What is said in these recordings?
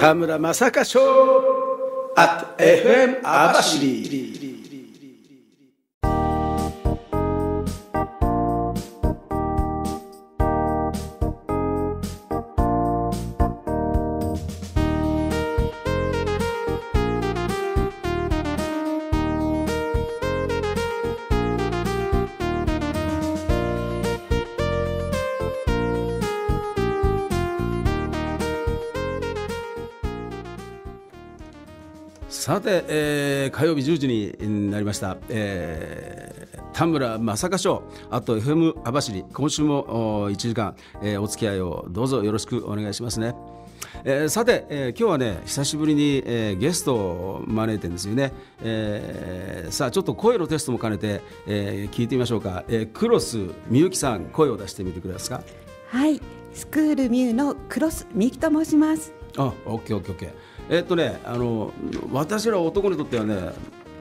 田村正和賞 at FM 網さて、えー、火曜日10時になりました、えー、田村正香賞あと FM 網走今週も1時間、えー、お付き合いをどうぞよろしくお願いしますね。えー、さて、えー、今日はね久しぶりに、えー、ゲストを招いてるんですよね、えー、さあちょっと声のテストも兼ねて、えー、聞いてみましょうか、えー、クロスみゆきさん声を出してみてくださいはいスクールミューのクロスみゆきと申しますあ、オッケーオッケーオッケーえっとねあの私ら男にとってはね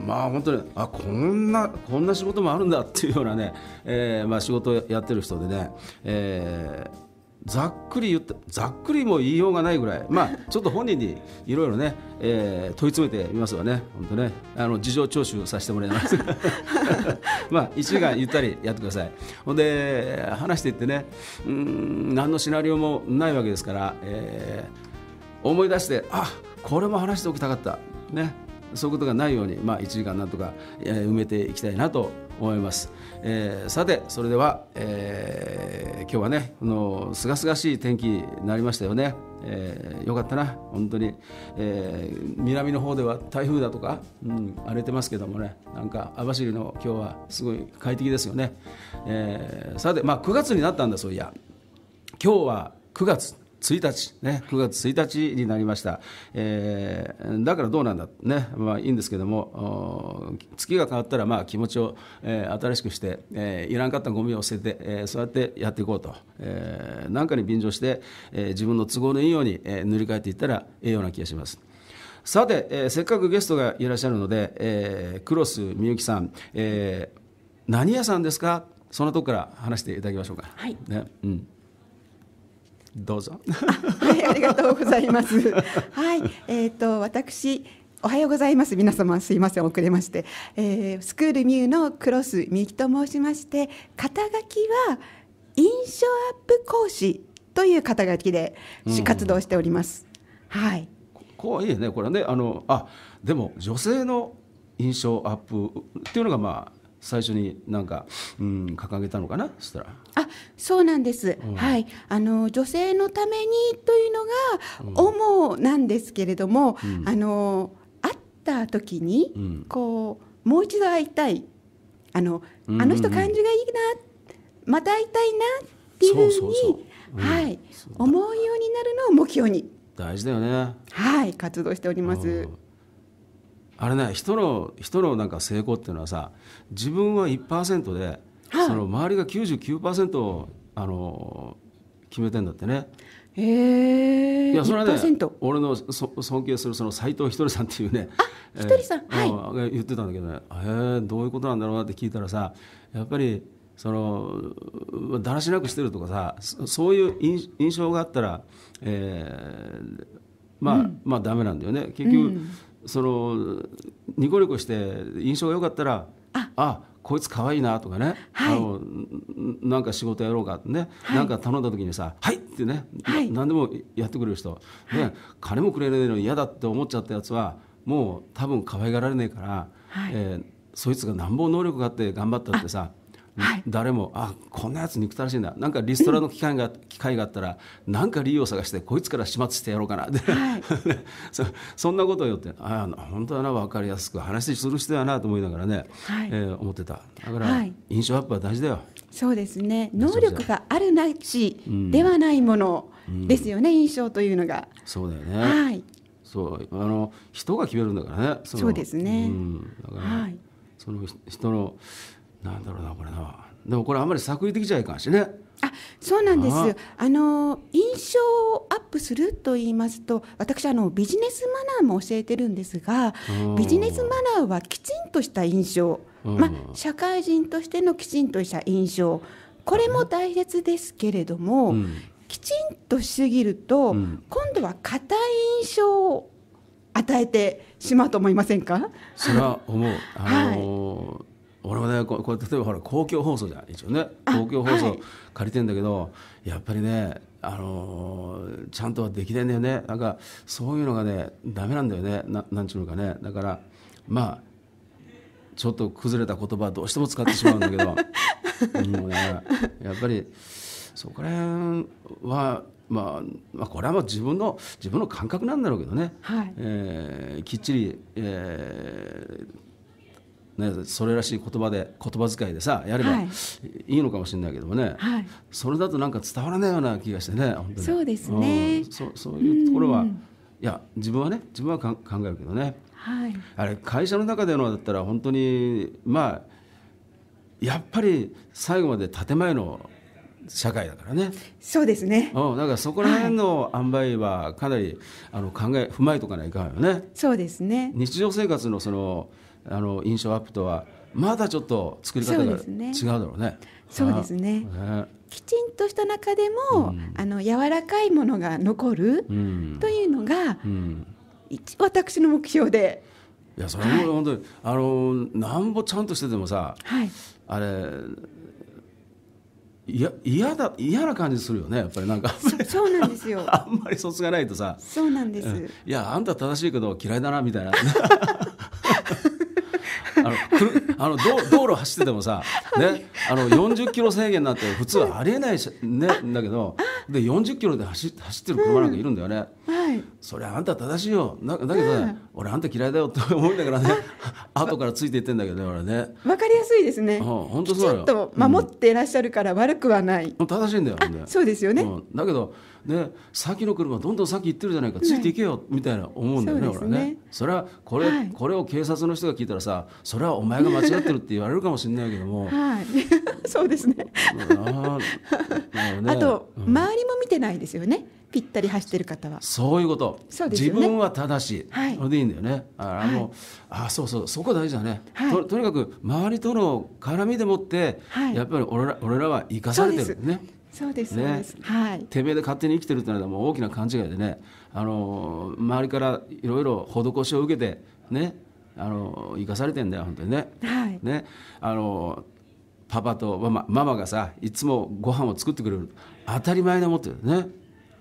まあ本当にあこんなこんな仕事もあるんだっていうようなね、えーまあ、仕事やってる人でね、えー、ざっくり言ってざっくりも言いようがないぐらい、まあ、ちょっと本人にいろいろね、えー、問い詰めてみますわね、本当ね、あの事情聴取させてもらいます まあ1時間ゆったりやってください。ほんで、話していってね、うん、何のシナリオもないわけですから、えー、思い出して、あっこれも話しておきたかったねそういうことがないように、まあ、1時間なんとか、え埋めていきたいなと思います、えー、さてそれでは、えー、今日はねこのすがすがしい天気になりましたよね、えー、よかったな本当に、えー、南の方では台風だとか、うん、荒れてますけどもねなんか網走の今日はすごい快適ですよね、えー、さてまあ9月になったんだそういや今日は9月1日、ね、9月1日になりました、えー、だからどうなんだ、ねまあ、いいんですけども月が変わったらまあ気持ちを、えー、新しくして、えー、いらんかったゴミを捨てて、えー、そうやってやっていこうと、えー、なんかに便乗して、えー、自分の都合のいいように、えー、塗り替えていったらええような気がします。さて、えー、せっかくゲストがいらっしゃるので、えー、クロスみゆきさん、えー、何屋さんですかそのとこから話していただきましょうか。はい、ねうんどうぞ。はい、ありがとうございます。はい、えっ、ー、と、私。おはようございます皆様すいません遅れまして、えー、スクールミューのクロスみゆきと申しまして肩書きは印象アップ講師という肩書きで活動しております、はい怖いよねこれねあのあでも女性の印象アップっていうのがまあ最初になんか、うん、掲げたのかなそしたらあそうなんです、うん、はいあの女性のためにというのが主なんですけれども、うん、あの会った時に、うん、こうもう一度会いたいあのあの人感じがいいな、また会いたいなっていうふうにそうそうそう、はい思うようになるのを目標に大事だよねはい活動しております。あれね人の人のなんか成功っていうのはさ自分は1%で、はい、その周りが99%をあの決めてんだってね。えいやそれはね俺のそ尊敬するその斎藤ひとりさんっていうねひとりさん、えー、はい、言ってたんだけどねえー、どういうことなんだろうなって聞いたらさやっぱりそのだらしなくしてるとかさそういう印象があったら、えー、まあ、うん、まあダメなんだよね結局、うん、そのニコニコして印象が良かったらああこいつ可愛いなとかね、はい、あのなんか仕事やろうかってね、はい、なんか頼んだ時にさ「はい!」ってね、はい、何でもやってくれる人、ね、金もくれないの嫌だって思っちゃったやつはもう多分可愛がられねえから、えー、そいつがなんぼ能力があって頑張ったってさはい、誰もあこんなやつ憎たらしいんだなんかリストラの機会が,、機会があったら何か理由を探してこいつから始末してやろうかなって、はい、そそんなことを言ってあ本当だな分かりやすく話する人やなと思いながらね、はい、えー、思ってただから、印象アップは大事だよ。そうですね能力があるなしではないものですよね、うんうん、印象というのが。そうだよね、はい、そうあの人が決めるんだからね。そうですね、うん、だから、はい、その人のなんだろうなこれなでもこれあんまり作為的じゃいかんしねあそうなんですあの印象をアップすると言いますと私あのビジネスマナーも教えてるんですがビジネスマナーはきちんとした印象、ま社会人としてのきちんとした印象これも大切ですけれども、うん、きちんとしすぎると、うん、今度は硬い印象を与えてしまうと思いませんかそれは思う、あのーはい俺はねこう例えばほら公共放送じゃん一応ね公共放送借りてんだけど、はい、やっぱりねあのー、ちゃんとはできないんだよねなんかそういうのがねダメなんだよねななんちゅうのかねだからまあちょっと崩れた言葉どうしても使ってしまうんだけども うねやっぱりそこら辺はまあ、まあこれはまあ自分の自分の感覚なんだろうけどね、はい、えー、きっちり、えー、ね、それらしい言葉で言葉遣いでさやればいいのかもしれないけどもね、はい、それだとなんか伝わらないような気がしてねそうですね、うん、そそういうところは、うん、いや自分はね自分は考えるけどね、はい、あれ会社の中でのだったら本当にまあやっぱり最後まで建前の社会だからね。そうですね。うん、だからそこら辺の塩梅はかなり、はい、あの考え踏まえとかないかんよね。そうですね。日常生活のそのあの印象アップとはまだちょっと作り方が違うだろうね。そうですね、きちんとした中でも、うん、あの柔らかいものが残るというのが、うん、私の目標で。いやそれも本当に、はい、あのなんぼちゃんとしててもさ、はい、あれいや嫌だ嫌な感じするよねやっぱりなんかそうなんですよ あんまり卒がないとさそうなんです、いやあんた正しいけど嫌いだなみたいな あのく あの道道路走っててもさ、ね、あの40キロ制限なんて普通はありえないし、ね、だけどで40キロで走走ってる車なんかいるんだよね。はい、それあんた正しいよだだけどね、俺あんた嫌いだよって思いながらね 後からついていってんだけどね俺ねわかりやすいですね、うん、本当そうよきちっと守っていらっしゃるから悪くはない、正しいんだよ、ね、そうですよね、だけどね、先の車どんどん先行ってるじゃないかついていけよ、みたいな思うんだよね,、俺ねそれはこれ,、これを警察の人が聞いたらさそれはお前が間違ってるって言われるかもしれないけども、はい、そうですね あと、周りも見てないですよねぴったり走ってる方はそういうこと自分は正しい、はい、それでいいんだよねあの、あそうそうそこ大事だね、ととにかく周りとの絡みでもって、やっぱり俺ら俺らは生かされてるねそうですねはい、てめえで勝手に生きてるってのはもう大きな勘違いでねあの周りからいろいろ施しを受けてねあの生かされてんだよ本当にね。はい、ねあのパパとママママがさいつもご飯を作ってくれる当たり前で思ってるね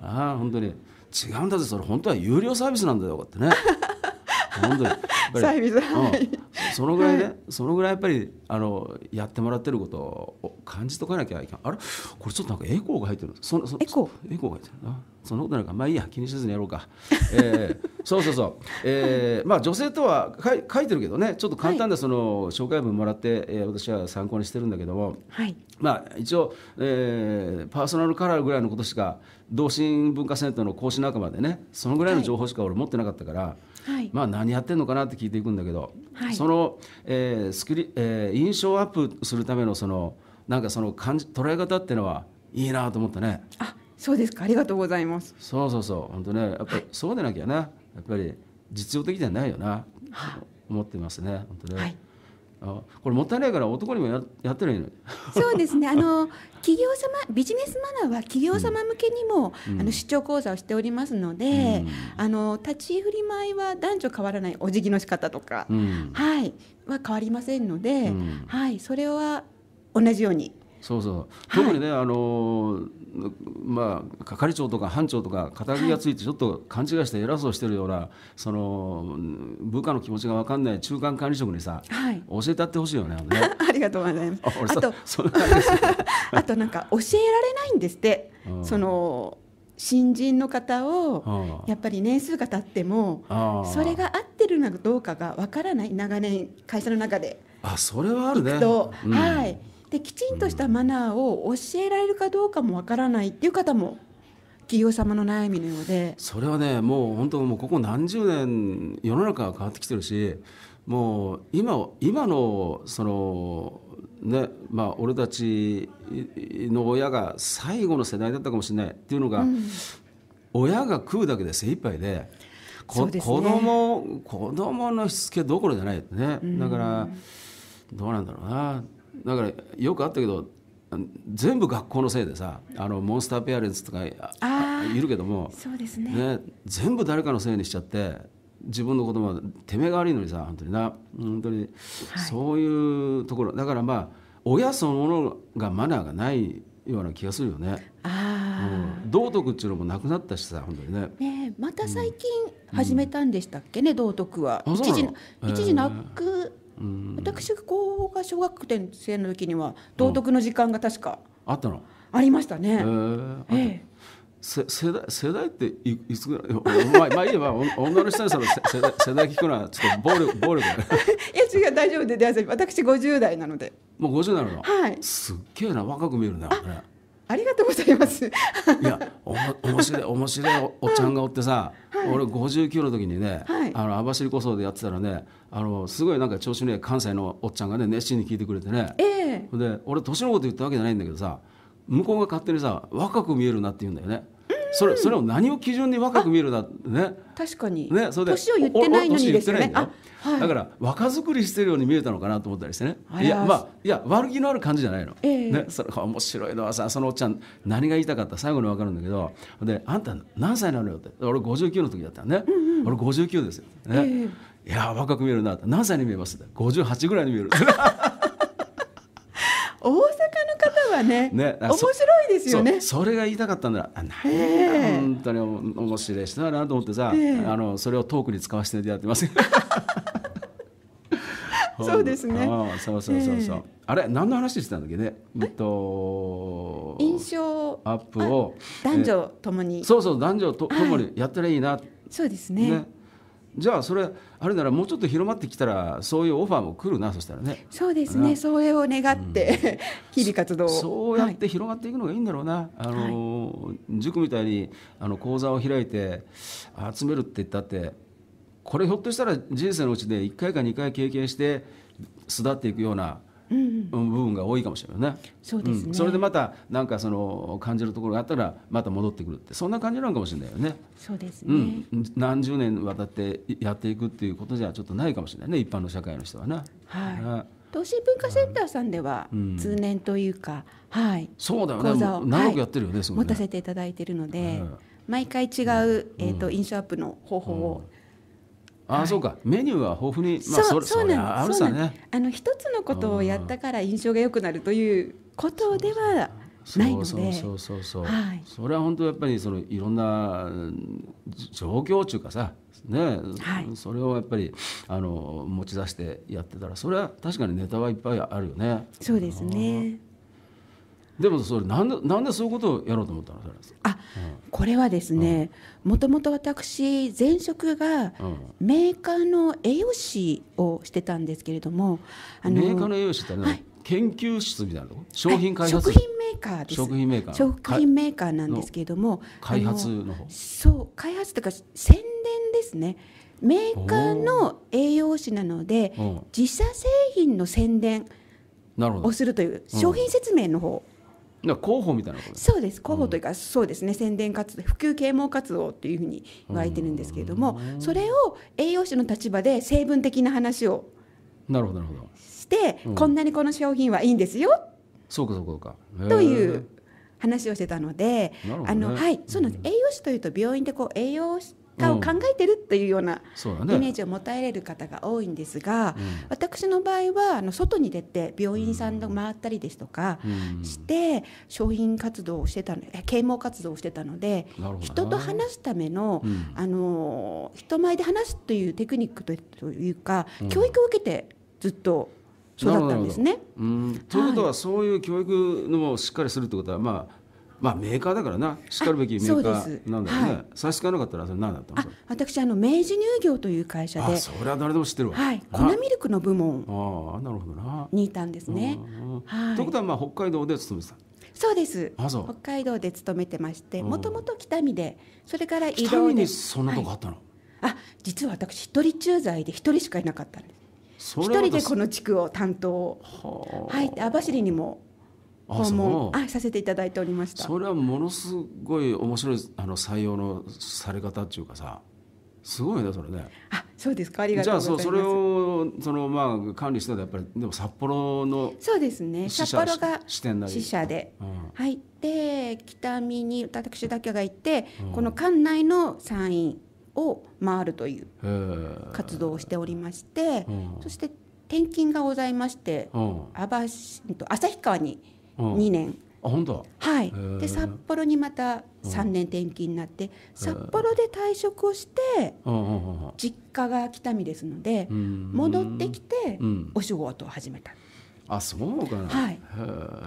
ああ本当に違うんだぜそれ本当は有料サービスなんだよってね本当にそのぐらいね、はい、そのぐらいやっぱりあのやってもらってることを感じとかなきゃいけないあれこれちょっとなんかエコーが入ってるそのそエコーエコーが入ってるあそのことなんかまあいいや気にせずにやろうか、えー、そうそうそう、えーまあ、女性とはか書いてるけどねちょっと簡単なその、紹介文もらって、えー、私は参考にしてるんだけども、はいまあ、一応、えー、パーソナルカラーぐらいのことしか同心文化センターの講師仲間でねそのぐらいの情報しか俺持ってなかったから。はいはい、まあ、何やってんのかなって聞いていくんだけど、はい、その、えースクリえー、印象アップするためのそのなんかその感じ捉え方っていうのはいいなと思ったね。あそうですかありがとうございます。そうそうそう本当ねやっぱりそうでなきゃな、やっぱり実用的じゃないよな、思ってますね本当ね。はいあこれもったいないから男にもややってないのそうですねあの企業様ビジネスマナーは企業様向けにも、うん、あの出張講座をしておりますので、うん、あの立ち振り舞いは男女変わらないお辞儀の仕方とか、うん、はいは変わりませんので、はいそれは同じようにそうそう特にね、はい、あのまあ係長とか班長とか肩書きがついてちょっと勘違いして偉そうしてるようなその部下の気持ちが分かんない中間管理職にさ、はい、教えてあってほしいよね。ね ありがとうございます。あと あとなんか教えられないんですって、うん、その新人の方をやっぱり年数が経ってもそれが合ってるのかどうかが分からない長年会社の中で。あそれはあるね。うん、はい。できちんとしたマナーを教えられるかどうかもわからないっていう方も企業様の悩みのようでそれはねもう本当もうここ何十年世の中が変わってきてるしもう今今のそのねまあ俺たちの親が最後の世代だったかもしれないっていうのが、うん、親が食うだけで精一杯で。こね、子供子供のしつけどころじゃないね、うん、だからどうなんだろうなだからよくあったけど全部学校のせいでさあのモンスターペアレンツとかいるけどもそうですね、ね、全部誰かのせいにしちゃって自分のこともてめえが悪いのにさ本当にな本当に、そういうところだからまあ親そのものがマナーがないような気がするよね。あうん、道徳っていうのもなくなったしさ本当にね。ねまた最近始めたんでしたっけね、うん、道徳は。一時一時なく私がこが小学生の時には道徳の時間が確かあったのありましたね。ええ世代世代っていいつぐらいまあ、まあ、いえば女の人にその世代世代聞くのはちょっと暴力 暴力いや違う大丈夫で大丈夫私50代なのでもう50代なのはいすっげえな若く見えるな、ね、ありがとうございます。いや、おも、面白い、面白いおっちゃんがおってさ、はい、俺59の時にね、はい、あの網走こそでやってたらね。あの、すごいなんか調子のいい関西のおっちゃんがね、熱心に聞いてくれてね。えー、で、俺年のこと言ったわけじゃないんだけどさ、向こうが勝手にさ、若く見えるなって言うんだよね。それそれを何を基準に若く見るだね確かに、ね、それで年を言ってないのにですねあ、はい、だから若作りしてるように見えたのかなと思ったりしてねいやまあいや悪気のある感じじゃないの、えー、ね、それ面白いのはさそのおっちゃん何が言いたかった最後に分かるんだけどで「あんた何歳なのよ」って俺59の時だったね、うんうん、俺59ですよ、ね、えー、いや若く見えるな何歳に見えます?」って58ぐらいに見える。大阪の方はねね面白いですよねそれが言いたかったんだなんだ、え本当に面白い人だなと思ってさ、あのそれをトークに使わせてやってます そうですねあそうそうそうそう、あれ何の話してたんだっけねえっと印象アップを男女ともに、そうそう男女とともにやったらいいなそうですねねじゃあそれあれならもうちょっと広まってきたらそういうオファーも来るなそしたらねそうですねそれを願って、うん、日々活動そうやって広がっていくのがいいんだろうな、はい、あの塾みたいにあの講座を開いて集めるって言ったってこれひょっとしたら人生のうちで1回か2回経験して巣立っていくようなうん、部分が多いかもしれないね。そうですね、うん、それでまたなんかその感じるところがあったらまた戻ってくるってそんな感じなのかもしれないよね。そうですね、うん、何十年渡ってやっていくっていうことじゃちょっとないかもしれないね一般の社会の人はな。はい。都市文化センターさんでは通年というか、うん、はい。そうだよね。講長くやってるよね。はい、ね持たせていただいているので、はい、毎回違う、えっ、ー、と、印象アップの方法を。ああ、そうかメニューは豊富に、まあ、そうそうなんですあの一つのことをやったから印象が良くなるということではないのでそうそうそうそう、はい、それは本当やっぱりそのいろんな状況中かさね、はい、それをやっぱりあの持ち出してやってたらそれは確かにネタはいっぱいあるよね。そうですねでもそれなんでなんでそういうことをやろうと思ったのあ、うん、これはですねもともと私前職がメーカーの栄養士をしてたんですけれどもあのメーカーの栄養士ってね、はい、研究室みたいなの商品開発、食品メーカーです食品メーカー食品メーカーなんですけれども開発の方そう開発というか宣伝ですねメーカーの栄養士なので自社製品の宣伝をするという商品説明の方、うん広報みたいなことそうです広報というか、うん、そうですね宣伝活動普及啓蒙活動っていうふうに言われてるんですけれども、うん、それを栄養士の立場で成分的な話をなるほどなるほどして、うん、こんなにこの商品はいいんですよそうかそうかという話をしてたので、ね、あのはいそうなんです、栄養士というと病院でこう栄養士化を考えてるというようなイメージを持たれる方が多いんですが、私の場合はあの外に出て病院さんの回ったりですとかして商品活動をしてたの啓蒙活動をしてたので人と話すための,、あの人前で話すというテクニックというか、教育を受けてずっと育ったんですね。ということは、そういう教育のもしっかりするってことはまあまあメーカーだからなしかるべきメーカーなんだよね、はい、差し支えなかったらそれ何だったの私あの明治乳業という会社でそれは誰でも知ってるわ、はい、粉ミルクの部門ああなるほどなにいたんですね、はい、ということはまあ北海道で勤めてたそうです北海道で勤めてましてもともと北見でそれから移動で北見にそんなとこあったの、はい、あ実は私一人駐在で一人しかいなかったんです一人でこの地区を担当はい網走にも訪問あさせていただいておりましたそれはものすごい面白いあの採用のされ方っていうかさすごいねそれねあそうですかありがとうございますじゃあそれをそのまあ管理してたらやっぱりでも札幌のそうですね札幌が支社で、うん、はいで北見に私だけがいて、うん、この館内の産院を回るという活動をしておりまして、うん、そして転勤がございまして、うん、網走と旭川に二年。あ本当はい、で札幌にまた三年転勤になって札幌で退職をして実家が北見ですので戻ってきてお仕事を始めた。あそうかな、はい、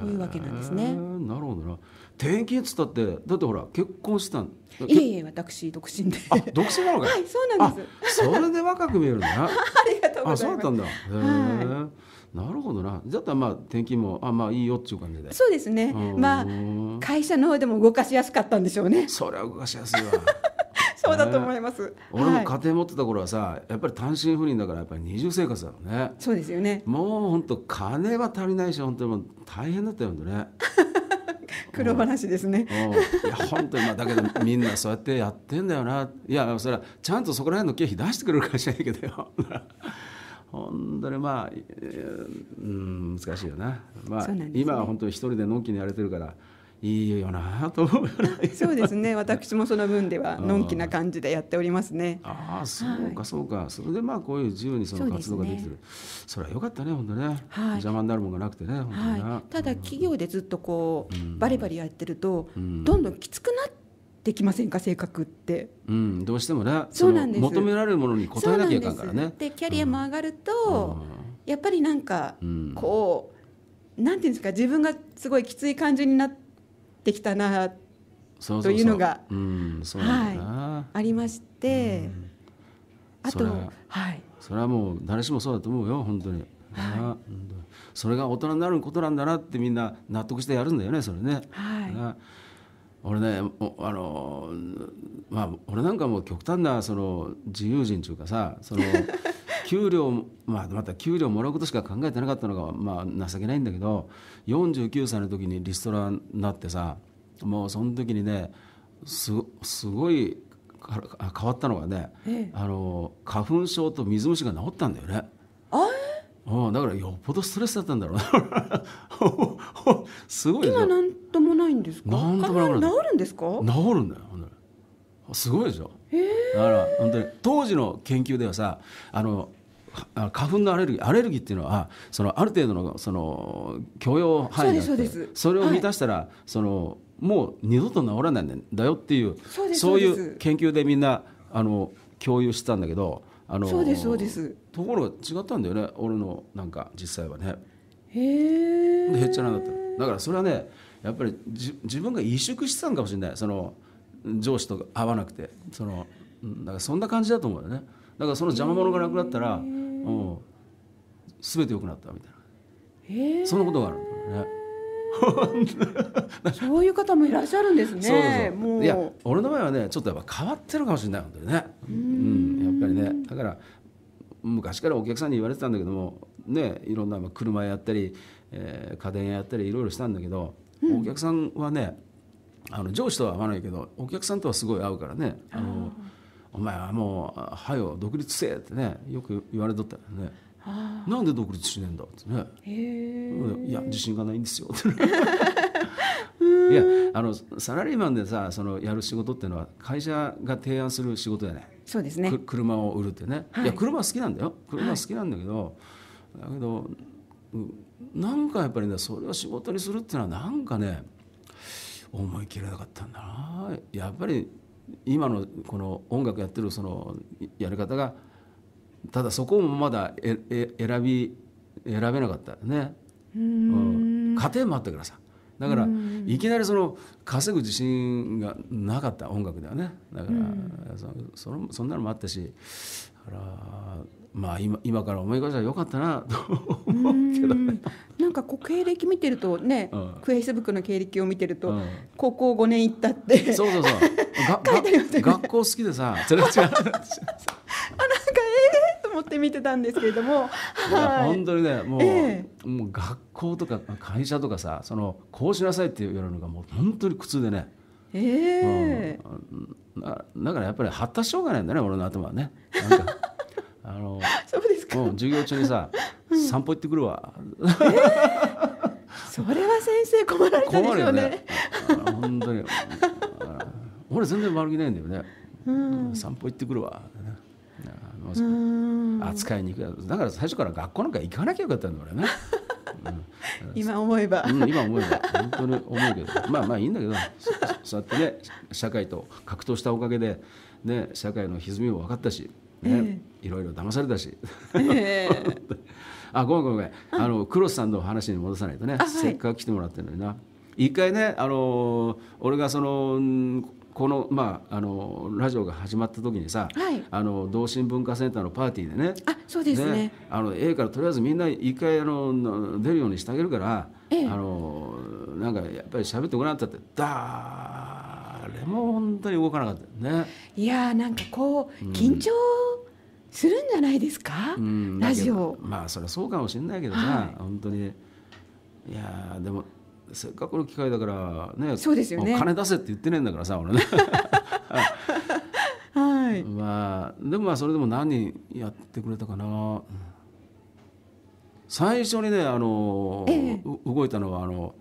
というわけなんですね。なるほどな転勤っつったってだってほら結婚したんいえいえ私独身で独身なのか はいそうなんですそれで若く見えるんだ ありがとうございますそうだったんだ、はいなるほどな。だったらまあ転勤もあまあいいよっていう感じで。そうですね。まあ会社の方でも動かしやすかったんでしょうね。それは動かしやすいわ。そうだと思います。俺も家庭持ってた頃はさ、やっぱり単身赴任だからやっぱり二重生活だよね。そうですよね。もう本当金は足りないし本当に大変だったよね。苦労話ですね。いや本当にまあだけどみんなそうやってやってんだよな。いやそれはちゃんとそこら辺の経費出してくれる会社いけどよ。本当にまあ、えー、うん難しいよな,、まあ、ね、今は本当に一人でのんきにやれてるからいいよなと思う そうですね私もその分ではのんきな感じでやっておりますねああそうかそうか、それでまあこういう自由にその活動ができてるそ,、れはよかったね本当ね、はい、邪魔になるもんがなくてね、はい、ただ企業でずっとこう、うん、バリバリやってると、うん、どんどんきつくなってできませんか性格って、うん、どうしてもねそうなんです求められるものに応えなきゃいかんからね。でキャリアも上がると、やっぱりなんか、こうなんていうんですか自分がすごいきつい感じになってきたなというのがありまして、あとはい、それはもう誰しもそうだと思うよ本当に。はい、それが大人になることなんだなってみんな納得してやるんだよねそれね。はい俺ねあのまあ俺なんかもう極端なその自由人というかさその 給料、まあ、また給料もらうことしか考えてなかったのが、まあ、情けないんだけど49歳の時にリストラになってさもうその時にねすごい変わったのがね、ええ、あの花粉症と水虫が治ったんだよね。あん、だからよっぽどストレスだったんだろうな すごい今なんともないんですかなんともなくな治るんですか治るんだよすごいでしょだから本当に当時の研究ではさあの花粉のアレルギーアレルギーっていうのはそのある程度のその許容範囲があってそれを満たしたら、はい、そのもう二度と治らないんだよっていうそういう研究でみんなあの共有してたんだけどあのそうですそうですところが違ったんだよね俺のなんか実際はねへえへっちゃらだっただからそれはねやっぱり自分が萎縮してたのかもしれないその上司と合わなくてそのだからそんな感じだと思うよねだからその邪魔者がなくなったらもう全て良くなったみたいなそんなことがあるんだよねそういう方もいらっしゃるんですね。そうそうそういや俺の場合はねちょっとやっぱ変わってるかもしれない本当にね。うん、うん、やっぱりねだから昔からお客さんに言われてたんだけどもねいろんな車やったり、えー、家電やったりいろいろしたんだけど、うん、お客さんはねあの上司とは合わないけどお客さんとはすごい合うからねあのお前はもう「はよ独立せえ」ってねよく言われとったよね。なんで独立しねえんだってね「いや自信がないんですよ」って いやあのサラリーマンでさそのやる仕事っていうのは会社が提案する仕事やね、なそうですね、車を売るってね、はい、いや車好きなんだよ車好きなんだけど、はい、だけどなんかやっぱりねそれを仕事にするっていうのはなんかね思い切れなかったんだなやっぱり今のこの音楽やってるそのやり方がただそこもまだええ選び選べなかったねうん、家庭もあったからさだから、いきなりその稼ぐ自信がなかった音楽ではねだから、そのそんなのもあったしあらまあ今今から思い返したらよかったなと思うけどね。なんかこう経歴見てるとね、うん、クエイスブックの経歴を見てると、うん、高校5年行ったってそうそうそう学校好きでさ違う あなんかええーと思って見てたんですけれども、はい、本当にねもうえー、もう学校とか会社とかさそのこうしなさいって言われるのがもう本当に苦痛でね。えー、だ、うん、からやっぱり発達障害なんだね俺の頭はね。なんか あのうか、うん、授業中にさうん、散歩行ってくるわ。えー、それは先生困られたでしょうね。ね本当に。俺全然悪気ないんだよね。うん、散歩行ってくるわ。扱いにくいだから最初から学校なんか行かなきゃよかったんだ俺ね、うん、今思えば、うん、今思えば本当に思うけどまあまあいいんだけどそうやってね社会と格闘したおかげで、ね、社会の歪みも分かったし、ね、えー、いろいろ騙されたし。えー あごめんごめんあのクロスさんの話に戻さないとね、せっかく来てもらってるのにな、はい、一回ねあの俺がそのこの,、まあ、あのラジオが始まった時にさ、はい、あの同心文化センターのパーティーでねあそうですね、あの A からとりあえずみんな一回あの出るようにしてあげるから、ええ、あのなんかやっぱり喋ってごらんってって誰も本当に動かなかったね。いやなんかこう、うん、緊張するんじゃないですか、うん、ラジオまあそれはそうかもしれないけどさ、はい、本当にいやでもせっかくの機会だからねそうですよね金出せって言ってねえんだからさ俺ね。はい、まあでもまあそれでも何人やってくれたかな最初にねあの、ええ、動いたのはあの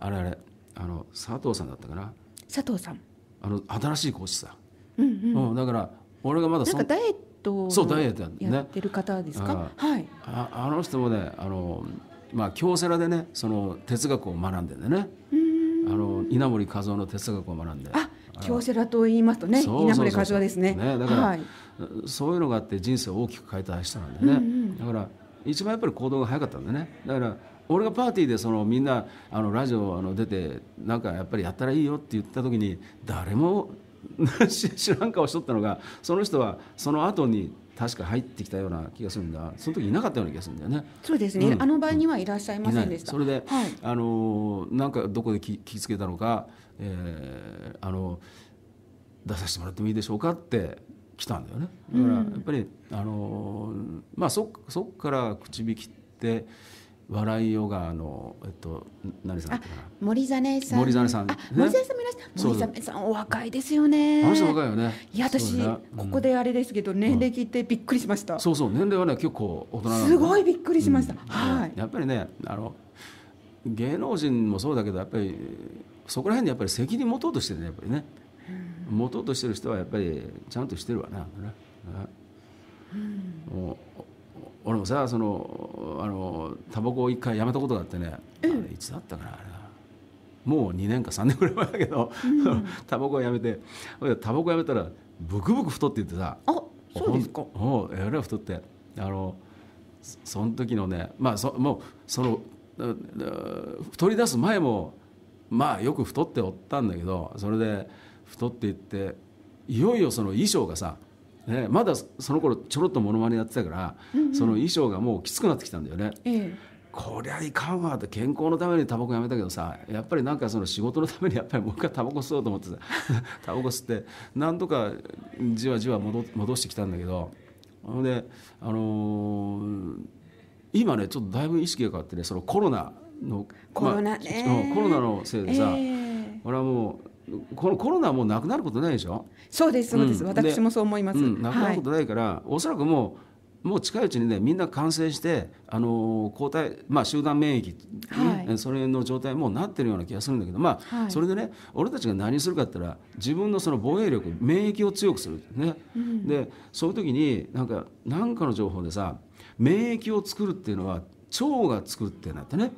あれあれあの佐藤さんだったかな佐藤さんあの新しい講師さ、うんうん、うん、だから俺がまだそなんかダイエットそうダイエットやってる方ですか、ね、はいああの人もねあのまあ、京セラでねその哲学を学んでねあの稲森和夫の哲学を学んであ京セラと言いますとね稲森和夫ですねねだから、はい、そういうのがあって人生を大きく変えた人なんでね、うんうん、だから一番やっぱり行動が早かったんでねだから俺がパーティーでそのみんなあのラジオあの出てなんかやっぱりやったらいいよって言った時に誰も 知らん顔しとったのがその人はその後に確か入ってきたような気がするんだその時いなかったような気がするんだよねそうですね、うん、あの場合にはいらっしゃいませんでしたそれで、はい、あのなんかどこで聞きつけたのか、えー、あの出させてもらってもいいでしょうかって来たんだよねだからやっぱり、あのまあそそっから口引きって笑いヨガの、えっと、何さん森実さん。森実さん。森実さんいらっしゃ森実さん、お若いですよね。あの人若いよね。いや、私、ここであれですけど、年齢聞いてびっくりしました。そうそう、年齢はね、結構大人すごいびっくりしました。はい。やっぱりね、あの、芸能人もそうだけど、やっぱり、そこら辺でやっぱり責任持とうとしてね、やっぱりね。持とうとしてる人は、やっぱり、ちゃんとしてるわな。もうん。お。俺もさそのあのタバコを一回やめたことがあってね、うん、あれいつだったかなあれもう2年か3年ぐらい前だけど、うん、タバコをやめてタバコやめたらブクブク太って言ってさあそうですかおえらい太ってあのその時のねまあそもうその太り出す前もまあよく太っておったんだけどそれで太っていっていよいよその衣装がさね、まだその頃ちょろっとものまねやってたから、うんうん、その衣装がもうきつくなってきたんだよね。ええ、こりゃいかんわって健康のためにタバコやめたけどさやっぱりなんかその仕事のためにやっぱりもう一回タバコ吸おうと思ってさ タバコ吸ってなんとかじわじわ戻戻してきたんだけどほんで、あのー、今ねちょっとだいぶ意識が変わってねそのコロナのコロナ、まあ、コロナのせいでさ、えー、俺はもうこのコロナはもうなくなることないでしょそうですそうです、うん、私もそう思います、うん、なくなることないから、はい、おそらくもうもう近いうちにねみんな感染して、あのー、抗体、まあ、集団免疫、はい、それの状態もうなってるような気がするんだけどまあ、はい、それでね俺たちが何するかって言ったら自分のその防衛力免疫を強くするね、うん、でそういう時になんか何かの情報でさ免疫を作るっていうのは腸が作ってなってね。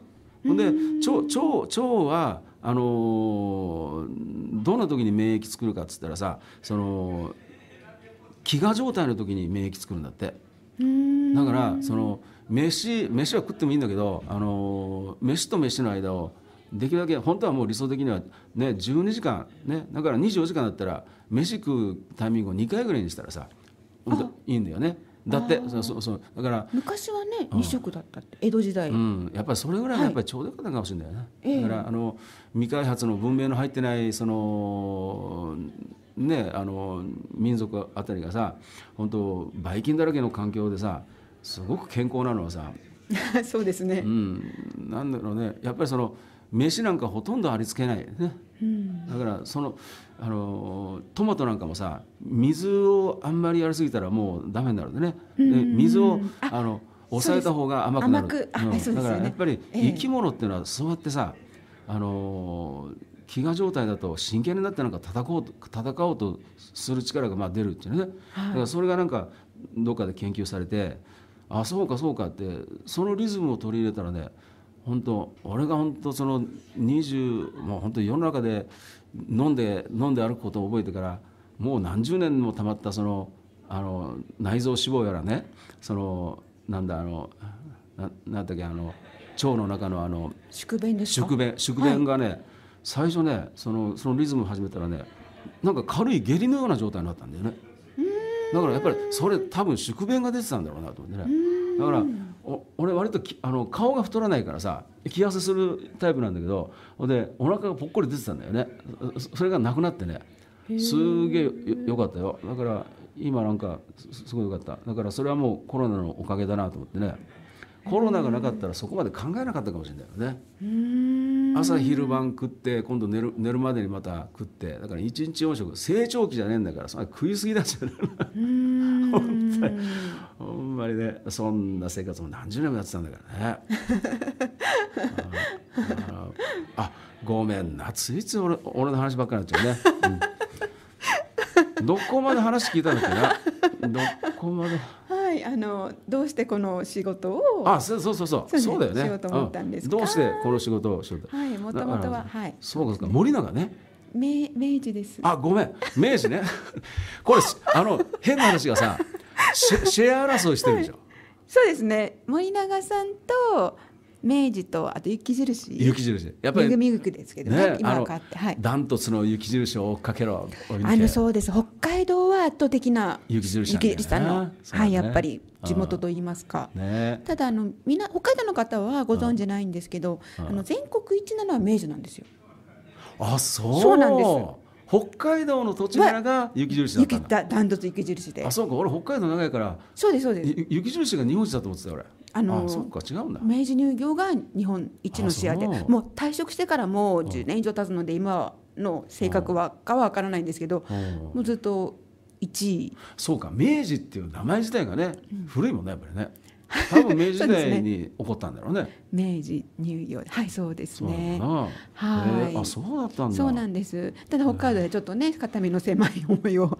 ほんで腸腸腸はあのどんな時に免疫作るかっつったらさその飢餓状態の時に免疫作るんだってだからその飯飯は食ってもいいんだけどあの飯と飯の間をできるだけ本当はもう理想的にはね12時間ねだから24時間だったら飯食うタイミングを2回ぐらいにしたらさいいんだよねだってそうそうだから昔はね、二2色だったって江戸時代、うん、やっぱりそれぐらいがやっぱりちょうどよかったかもしれないな、はい、だからあの未開発の文明の入ってないそのねあの民族あたりがさ本当ばい菌だらけの環境でさすごく健康なのはさ そうですね、うん、なんだろうねやっぱりその飯なんかほとんどありつけないねだからそのあのトマトなんかもさ水をあんまりやりすぎたらもうダメになるんでね。で水をあの抑えた方が甘くなる。んだからやっぱり生き物っていうのはそうやってさ、えあの飢餓状態だと真剣になってなんか戦おうと戦おうとする力がまあ出るっていうね、はい、だからそれがなんかどっかで研究されてあそうかそうかってそのリズムを取り入れたらね本当俺が本当その20もう本当世の中で飲んで飲んで歩くことを覚えてからもう何十年もたまったそのあの内臓脂肪やらねそのなんだあのななんだっけあの腸の中のあの宿便です宿便宿便がね、はい、最初ねそのそのリズム始めたらねなんか軽い下痢のような状態になったんだよねだからやっぱりそれ多分宿便が出てたんだろうなと思ってね。だからお俺割ときあの顔が太らないからさ気痩せするタイプなんだけどでお腹がぽっこり出てたんだよねそれがなくなってねすげえよかったよだから今なんかすごいよかっただからそれはもうコロナのおかげだなと思ってねコロナがなかったらそこまで考えなかったかもしれないよね朝昼晩食って今度寝る寝るまでにまた食ってだから一日4食成長期じゃねえんだからそ食いすぎだじゃないたいなほんまにねそんな生活も何十年もやってたんだからねああごめんなついつ俺俺の話ばっかりになっちゃうね、うん、どこまで話聞いたんだっけなどこまではいあのどうしてこの仕事をあそうそうそうそうそうだよねどうしてこの仕事をしようはいもともとははいそうですか森永ね明明治ですあごめん明治ねこれあの変な話がさシェア争いしてるじゃん、はい、そうですね森永さんと明治とあと雪印雪印やっぱり恵みぐくですけどね、ね、今は変ってはいダントツの雪印を追っかけろあのそうです北海道は圧倒的な雪印雪印さんの、ね、はいやっぱり地元と言いますか、ね、ただあのみな北海道の方はご存じないんですけど、あの全国一なのは明治なんですよあそうそうなんです北海道の土地柄が雪印だったんだ雪ダントツ雪印であそうか俺北海道長いからそうですそうです雪印が日本一だと思ってた俺あのそか違う明治乳業が日本一のシェアでもう退職してからもう10年以上経つので今の性格はかは分からないんですけどもうずっと1位そうか明治っていう名前自体がね、うん、古いもんねやっぱりね多分明治時代に起こったんだろうね。うね明治ニュはいそうですね。はい。あそうだったんそうなんです。ただ北海道でちょっとね片身の狭い思いを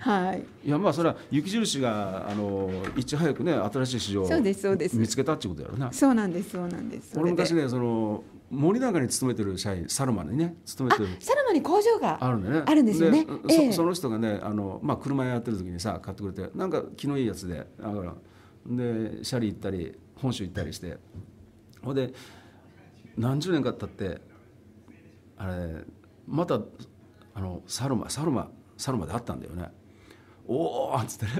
はい。いやまあそれは雪印があのいち早くね新しい市場をそうですそうです見つけたってことだろうそうなんですそうなんです。俺昔ねその森永に勤めてる社員サルマにね勤めてるサルマに工場があるんねあるんですよね、えー、その人がねあの、まあ、車やってる時にさ買ってくれてなんか気のいいやつでだからでシャリ行ったり本州行ったりしてほんで何十年か経ってあれまたあのサルマサルマサルマで会ったんだよね。おおっつってね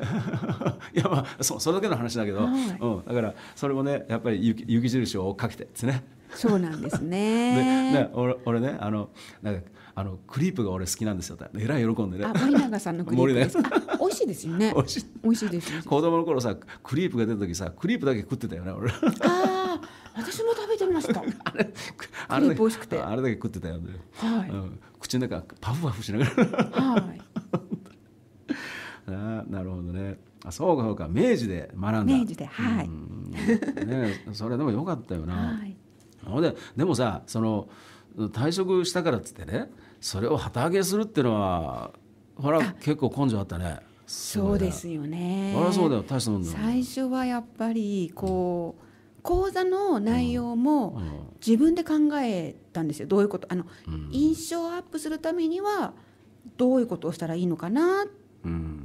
いやまあそそれだけの話だけど、はい、うん、だからそれもねやっぱり雪雪印をかけてですねそうなんですねね俺 俺ねあのなんかあのクリープが俺好きなんですよえらい喜んでね森永さんのクリープ美味しいですよね 美味しいしいです子供の頃さクリープが出た時さクリープだけ食ってたよね俺ああ私も食べてました あれープ美味しくてあれだけ食ってたよね、はい、うん、口の中パフパフしながらはいな なるほどねあそうかそうか明治で学んだ明治ではい、ね、それでも良かったよな、はい、ででもさその退職したからっつってねそれを旗揚げするっていうのはほら結構根性あったね。そうですよね。あらそうだよ大したもんだ。最初はやっぱりこう、講座の内容も自分で考えたんですよ。どういうことあの、うん、印象アップするためにはどういうことをしたらいいのかな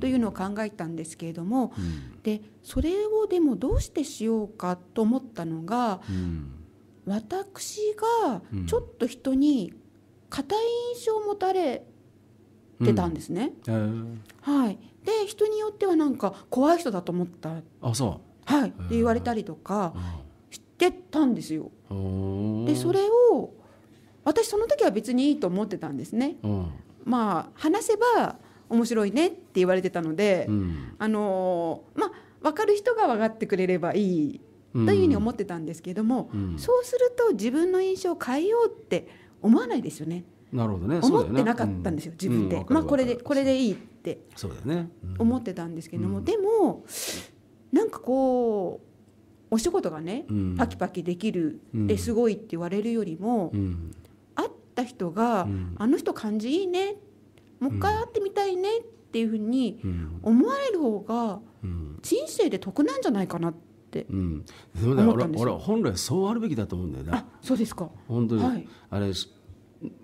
というのを考えたんですけれども、うん、でそれをでもどうしてしようかと思ったのが、私がちょっと人に硬い印象を持たれてたんですね。うん、はい、で人によってはなんか怖い人だと思ったあそう、はい、って言われたりとかしてたんですよ。でそれを私その時は別にいいと思ってたんですね。まあ話せば面白いねって言われてたので、うん、あのまあ分かる人が分かってくれればいいというふうに思ってたんですけども、うん、そうすると自分の印象を変えようって思わないですよね。なるほどね思ってなかったんですよ、自分で、まあこれでこれでいいって思ってたんですけども、でもなんかこうお仕事がね、パキパキできるですごいって言われるよりも、うん、会った人が、あの人感じいいねもう一回会ってみたいねっていうふうに思われる方が人生で得なんじゃないかなって、うん、そうだ俺俺本来そうあるべきだと思うんだよなそうですか本当に、はい、あれ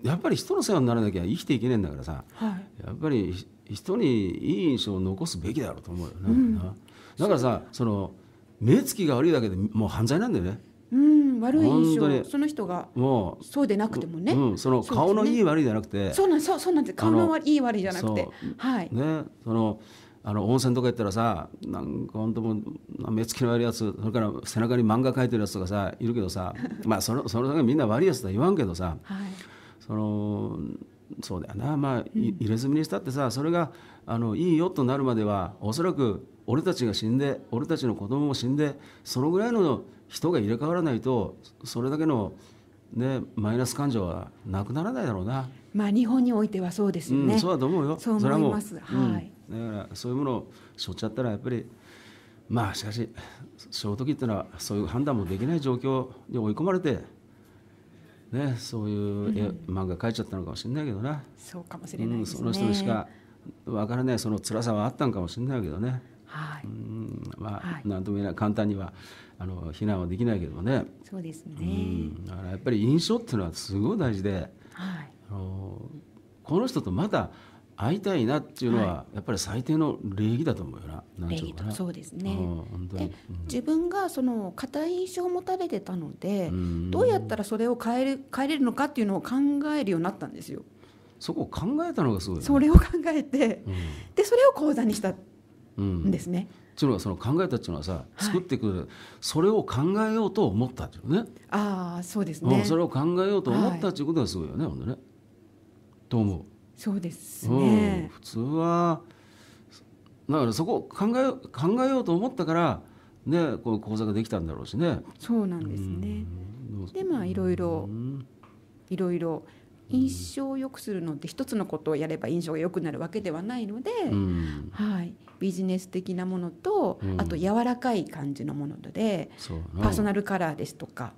やっぱり人の世話にならなきゃ生きていけないんだからさ、はい、やっぱり人にいい印象を残すべきだろうと思うよな、うん、だからさその目つきが悪いだけでもう犯罪なんだよねうん悪い印象その人がもうそうでなくてもね、うん、その顔のいい悪いじゃなくてそうなんそうそうなんです顔のいい悪いじゃなくてはいねそのあの温泉とか行ったらさなんか本当も目つきの悪いやつそれから背中に漫画描いてるやつとかさいるけどさ まあそのそのみんな悪いやつとは言わんけどさ、はい、そのそうだよなまあ、入れ墨にしたってさそれがあのいいよとなるまではおそらく俺たちが死んで俺たちの子供も死んでそのぐらいの人が入れ替わらないとそれだけの、ね、マイナス感情はなくならないだろうな。まあ、日本においてはそうですよね、うん、そうだと思うよ。そう思います。はい、うんだからそういうものをしょっちゃったらやっぱりまあしかしその時っていうのはそういう判断もできない状況に追い込まれて、ね、そういう絵、うん、漫画描いちゃったのかもしれないけどなそうかもしれない、ねうん、その人にしか分からないその辛さはあったのかもしれないけどね。はい、うんまあ、はい、なんとも言えない簡単にはあの非難はできないけどねそうですね、うん、だからやっぱり印象っていうのはすごい大事で、はい、あのこの人とまた会いたいなっていうのは、やっぱり最低の礼儀だと思うよな。はい、礼儀とそうですね。で、うん、自分がその硬い印象を持たれてたので、どうやったらそれを変える変えれるのかっていうのを考えるようになったんですよ。そこを考えたのがすごい、ね、それを考えて、うん、でそれを講座にしたんですね。うんっていうのはその考えたっていうのはさ作ってくる、はい、それを考えようと思ったっていうねああそうですね、それを考えようと思ったっていうことがすごいよね、はい、ほんでね。と思う。そうですね、うん、普通はだからそこを考え考えようと思ったからねこの講座ができたんだろうしねそうなんですね、でまあいろいろいろいろ印象を良くするのって一つのことをやれば印象が良くなるわけではないので、うん、はい、ビジネス的なものと、うん、あと柔らかい感じのもので、パーソナルカラーですとか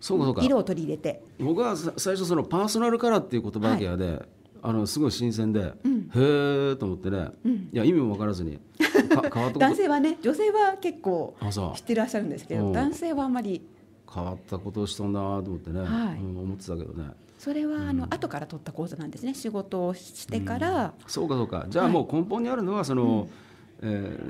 そうかそうか色を取り入れて僕は最初そのパーソナルカラーっていう言葉だけで、あのすごい新鮮で、うん、へえと思ってね、うん、いや意味も分からずに 男性はね女性は結構知ってらっしゃるんですけど男性はあんまり変わったことをしたんだと思ってね、はいうん、思ってたけどねそれは、うん、あの後から取った講座なんですね仕事をしてから、そうかそうかじゃあもう根本にあるのはその、はい、え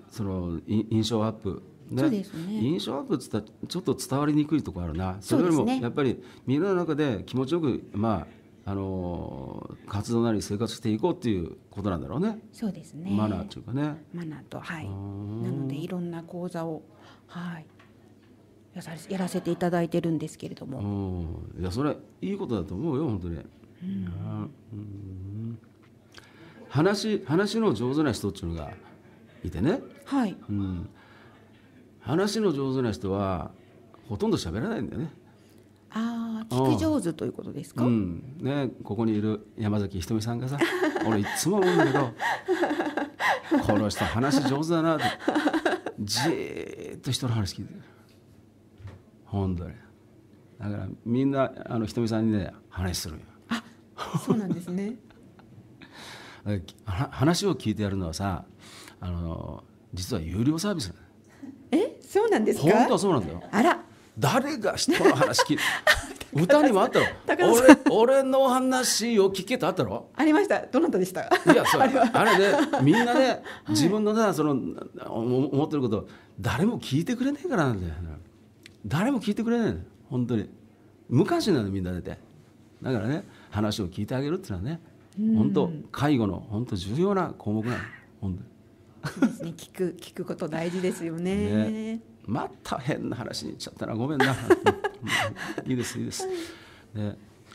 ー、その印象アップね、そうですね印象アップっつったちょっと伝わりにくいところあるなそれよりもやっぱりみんなの中で気持ちよくまああの活動なり生活していこうっていうことなんだろうね。そうですね。マナーというかね。マナーとはい。なのでいろんな講座をはいやらせていただいてるんですけれども。うん。いやそれいいことだと思うよ本当に。うん話話の上手な人っていうのがいてね。はい。うん。話の上手な人はほとんど喋らないんだよね。ああ聞く上手ということですか、うん、ねここにいる山崎ひとみさんがさ 俺いつも思うんだけどこの人話上手だなってじーっと人の話聞いてる本当にだからみんなあのひとみさんにね話するよあそうなんですね 話を聞いてやるのはさあの実は有料サービスえそうなんですか本当はそうなんだよあら誰が人の話聞 歌にもあったろ俺俺の話を聞けとあったろありましたどなたでしたいやそうあれで、ね、みんなね、自分のさその思ってること誰も聞いてくれないからなんだよ誰も聞いてくれない本当に昔なのみんな出てだからね話を聞いてあげるっていうのはね本当介護の本当重要な項目なの本当に。ね、聞く聞くこと大事ですよね。ねまた変な話にいっちゃったなごめんないいですいいです。で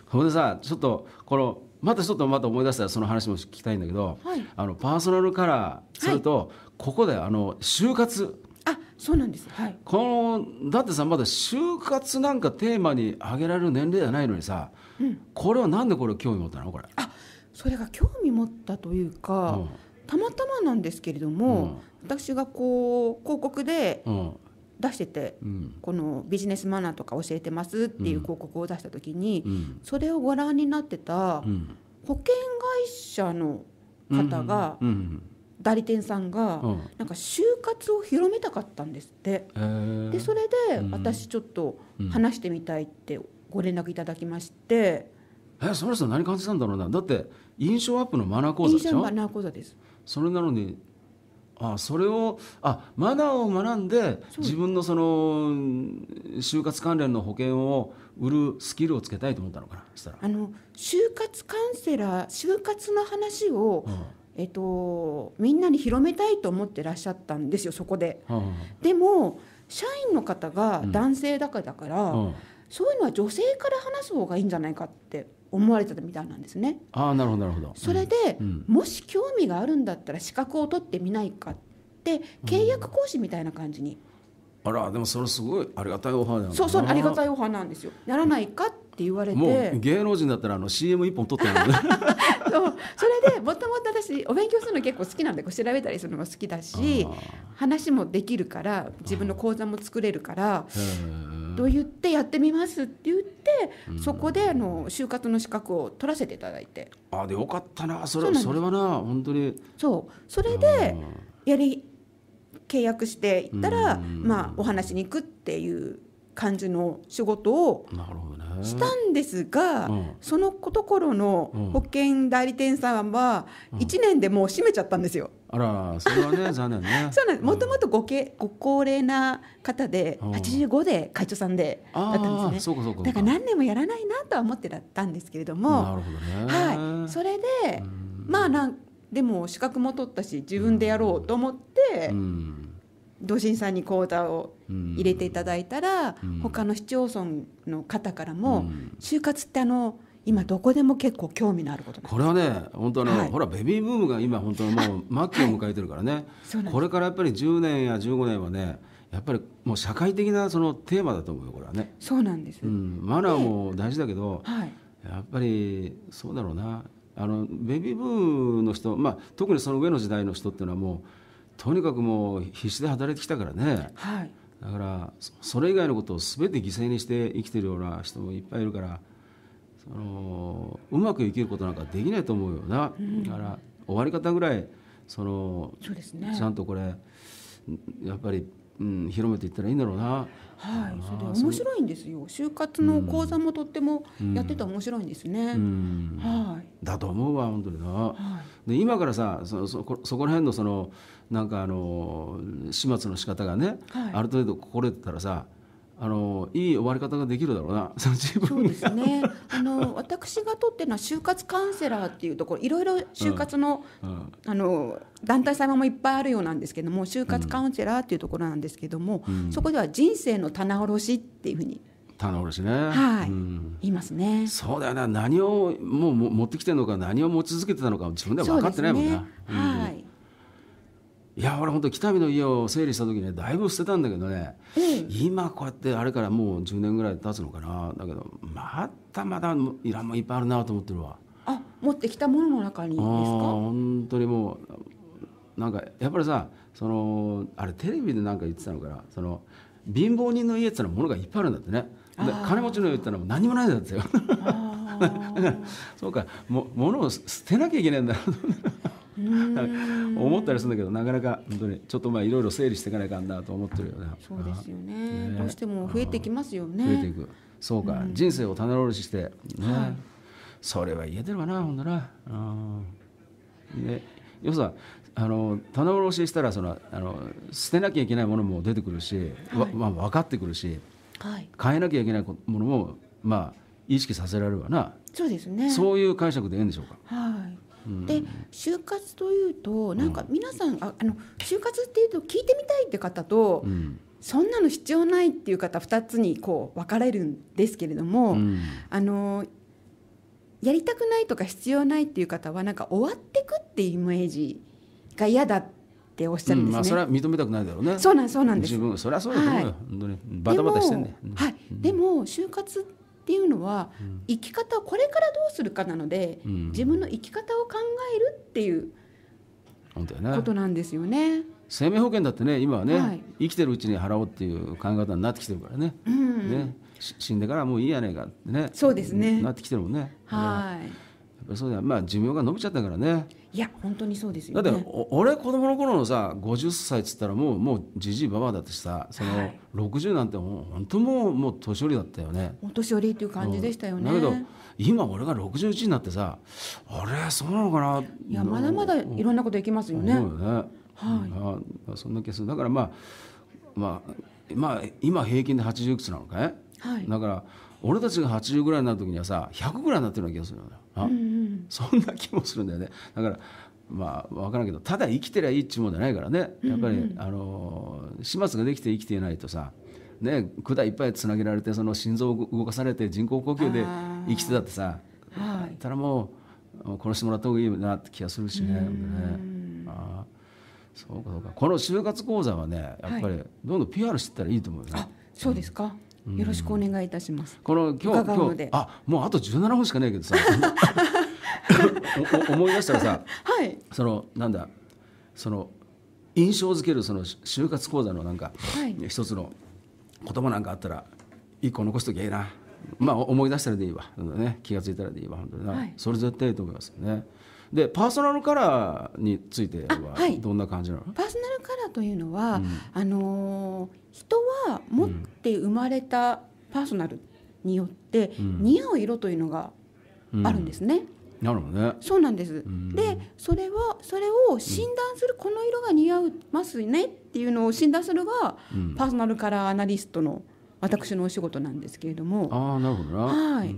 それでさちょっとこのまたちょっとまた思い出したらその話も聞きたいんだけど、はい、あのパーソナルカラーすると、はい、ここであの就活あそうなんです、はい、このだってさまだ就活なんかテーマに挙げられる年齢じゃないのにさ、うん、これはなんでこれ興味持ったのこれあそれが興味持ったというか、うん、たまたまなんですけれども、うん、私がこう広告で、うん出してて、うん、このビジネスマナーとか教えてますっていう広告を出した時に、うん、それをご覧になってた保険会社の方が、代理店さんが、なんか就活を広めたかったんですって、でそれで私ちょっと話してみたいってご連絡いただきまして。えその人何感じたんだろうなだって印象アップのマナー講座でしょ印象マナー講座ですそれなのにあそれをあマナーを学んで自分のその就活関連の保険を売るスキルをつけたいと思ったのかなしたらあの就活カウンセラー就活の話を、うん、えっと、みんなに広めたいと思ってらっしゃったんですよそこで、うん、でも社員の方が男性だからだから、うん、そういうのは女性から話す方がいいんじゃないかって思われてたみたいなんですね。ああ、なるほどなるほどそれで、もし興味があるんだったら資格を取ってみないかって契約講師みたいな感じに。うんあらでもそれすごいありがたいおフなそうそうありがたいおフなんですよやらないかって言われてもう芸能人だったらあの CM 一本取ってる そうそれでもともと私お勉強するの結構好きなんでこう調べたりするのも好きだし話もできるから自分の講座も作れるからと言ってやってみますって言って、そこであの就活の資格を取らせていただいてあでよかったなそれそれはな本当にそうそれでやり契約していったら、まあ、お話に行くっていう感じの仕事をしたんですが、ねうん、そのところの保険代理店さんは1年でもう閉めちゃったんですよ。うん、あらそれはね 残念ね。そうもともとごけご高齢な方で、うん、85で会長さんでだったんですねそうかそうかだから何年もやらないなとは思ってだったんですけれどもなるほどね、ねはい、それでまあなんでも資格も取ったし自分でやろうと思って。うん同心さんに講座を入れていただいたら、うん、他の市町村の方からも、就活ってあの今どこでも結構興味のあることこれはね本当ね、はい、ほらベビーブームが今本当にもう末期を迎えてるからね、はい、これからやっぱり10年や15年はねやっぱりもう社会的なそのテーマだと思うよこれはねそうなんです、うん、マナーも大事だけど、はい、やっぱりそうだろうなあのベビーブームの人、まあ、特にその上の時代の人っていうのはもうとにかくもう必死で働いてきたからね、はい、だからそれ以外のことを全て犠牲にして生きてるような人もいっぱいいるからそのうまく生きることなんかできないと思うよな、うん、だから終わり方ぐらいその、そうです、ね、ちゃんとこれやっぱりうん、広めていったらいいんだろうな。はい、それ面白いんですよ。就活の講座もとってもやってて面白いんですね。うんうん、はい。だと思うわ、本当にな。はい、で、今からさ、そ、そこ、そこら辺のその。なんかあの始末の仕方がね、はい、ある程度心得てたらさあのいい終わり方ができるだろうな。そうですね。あの私がとってのは就活カウンセラーっていうところいろいろ就活の、うんうん、あの団体様もいっぱいあるようなんですけども就活カウンセラーっていうところなんですけども、うん、そこでは人生の棚卸しっていうふうに。棚卸しね、はい言いますねそうだよな何をもうも持ってきてるのか何を持ち続けてたのか自分では分かってないもんね。ねはいいや俺本当北見の家を整理した時ねだいぶ捨てたんだけどね、うん、今こうやってあれからもう10年ぐらい経つのかなだけどまたまだいらんもいっぱいあるなと思ってるわあ持ってきたものの中にですか本当にもうなんかやっぱりさそのあれテレビでなんか言ってたのかなその貧乏人の家ってのはものがいっぱいあるんだってね金持ちの家ってのは何もないんだってよだ からそうかも物を捨てなきゃいけないんだ思ったりするんだけどなかなか本当にちょっとまあいろいろ整理していかないかんなと思ってるよねそうですよね、ね、どうしても増えてきますよね増えていくそうか、うん、人生を棚卸しして、ね、はい、それは言えてるわなほんとならで要するあの棚卸ししたらそのあの捨てなきゃいけないものも出てくるし、はい、まあ、分かってくるし、はい、変えなきゃいけないものもまあ意識させられるわなそうですねそういう解釈でいいんでしょうかはいで就活というとなんか皆さん、ああの就活っていうと聞いてみたいって方と、そんなの必要ないっていう方2つにこう分かれるんですけれども、うん、あのやりたくないとか必要ないっていう方はなんか終わってくっていうイメージが嫌だっておっしゃるんですね。うん、まあ、それは認めたくないだろうね。そうなんそうなんです。自分それはそうだと思うよ。はい、本当にバタバタしてんね。はい。でも就活っていうのは、うん、生き方をこれからどうするかなので、うん、自分の生き方を考えるっていうことなんですよね。生命保険だってね今はね、はい、生きてるうちに払おうっていう考え方になってきてるからねうん、ね死んでからもういいやねえかってねそうですねなってきてるもんね。はい、そうだまあ寿命が伸びちゃったからねいや本当にそうですよ、ね、だって俺子供の頃のさ50歳っつったらもうもうじじいばばだってさその、はい、60なんてもう本当もうもう年寄りだったよねお年寄りっていう感じでしたよね、だけど今俺が61になってさあれそうなのかないやまだまだいろんなこといきますよね,、うんねはい、うん、そんな気がするだからまあまあまあ今平均で80いくつなのかね、はい、だから俺たちが80ぐらいになる時にはさ100ぐらいになってるような気がするよね、うんうん、そんな気もするんだよねだからまあ分からんけどただ生きてりゃいいっちゅうもんじゃないからねやっぱり、うんうん、あの始末ができて生きていないとさね管いっぱいつなげられてその心臓を動かされて人工呼吸で生きてたってさはい、たらもう殺してもらった方がいいなって気がするしね。ねあそうかそうかこの就活講座はねやっぱりどんどん PR していったらいいと思うよね、はい、そうですか、うんよろしくお願いいたします。この今日今日あもうあと17分しかないけどさ 思い出したらさ、はい、そのなんだその印象づけるその就活講座のなんか、はい、一つの言葉なんかあったら一個残しときゃいいな。まあ思い出したらでいいわ、ね、気が付いたらでいいわ本当にな、はい、それ絶対いいと思いますよね。でパーソナルカラーについてはどんな感じなの、はい、パーソナルカラーというのは、うん、あの人は持って生まれたパーソナルによって、うん、似合う色というのがあるんですね。うん、なるほどね。そうなんです。で、それはそれを診断する、この色が似合うますねっていうのを診断するが、パーソナルカラーアナリストの私のお仕事なんですけれども。ああ、なるほどな。はい。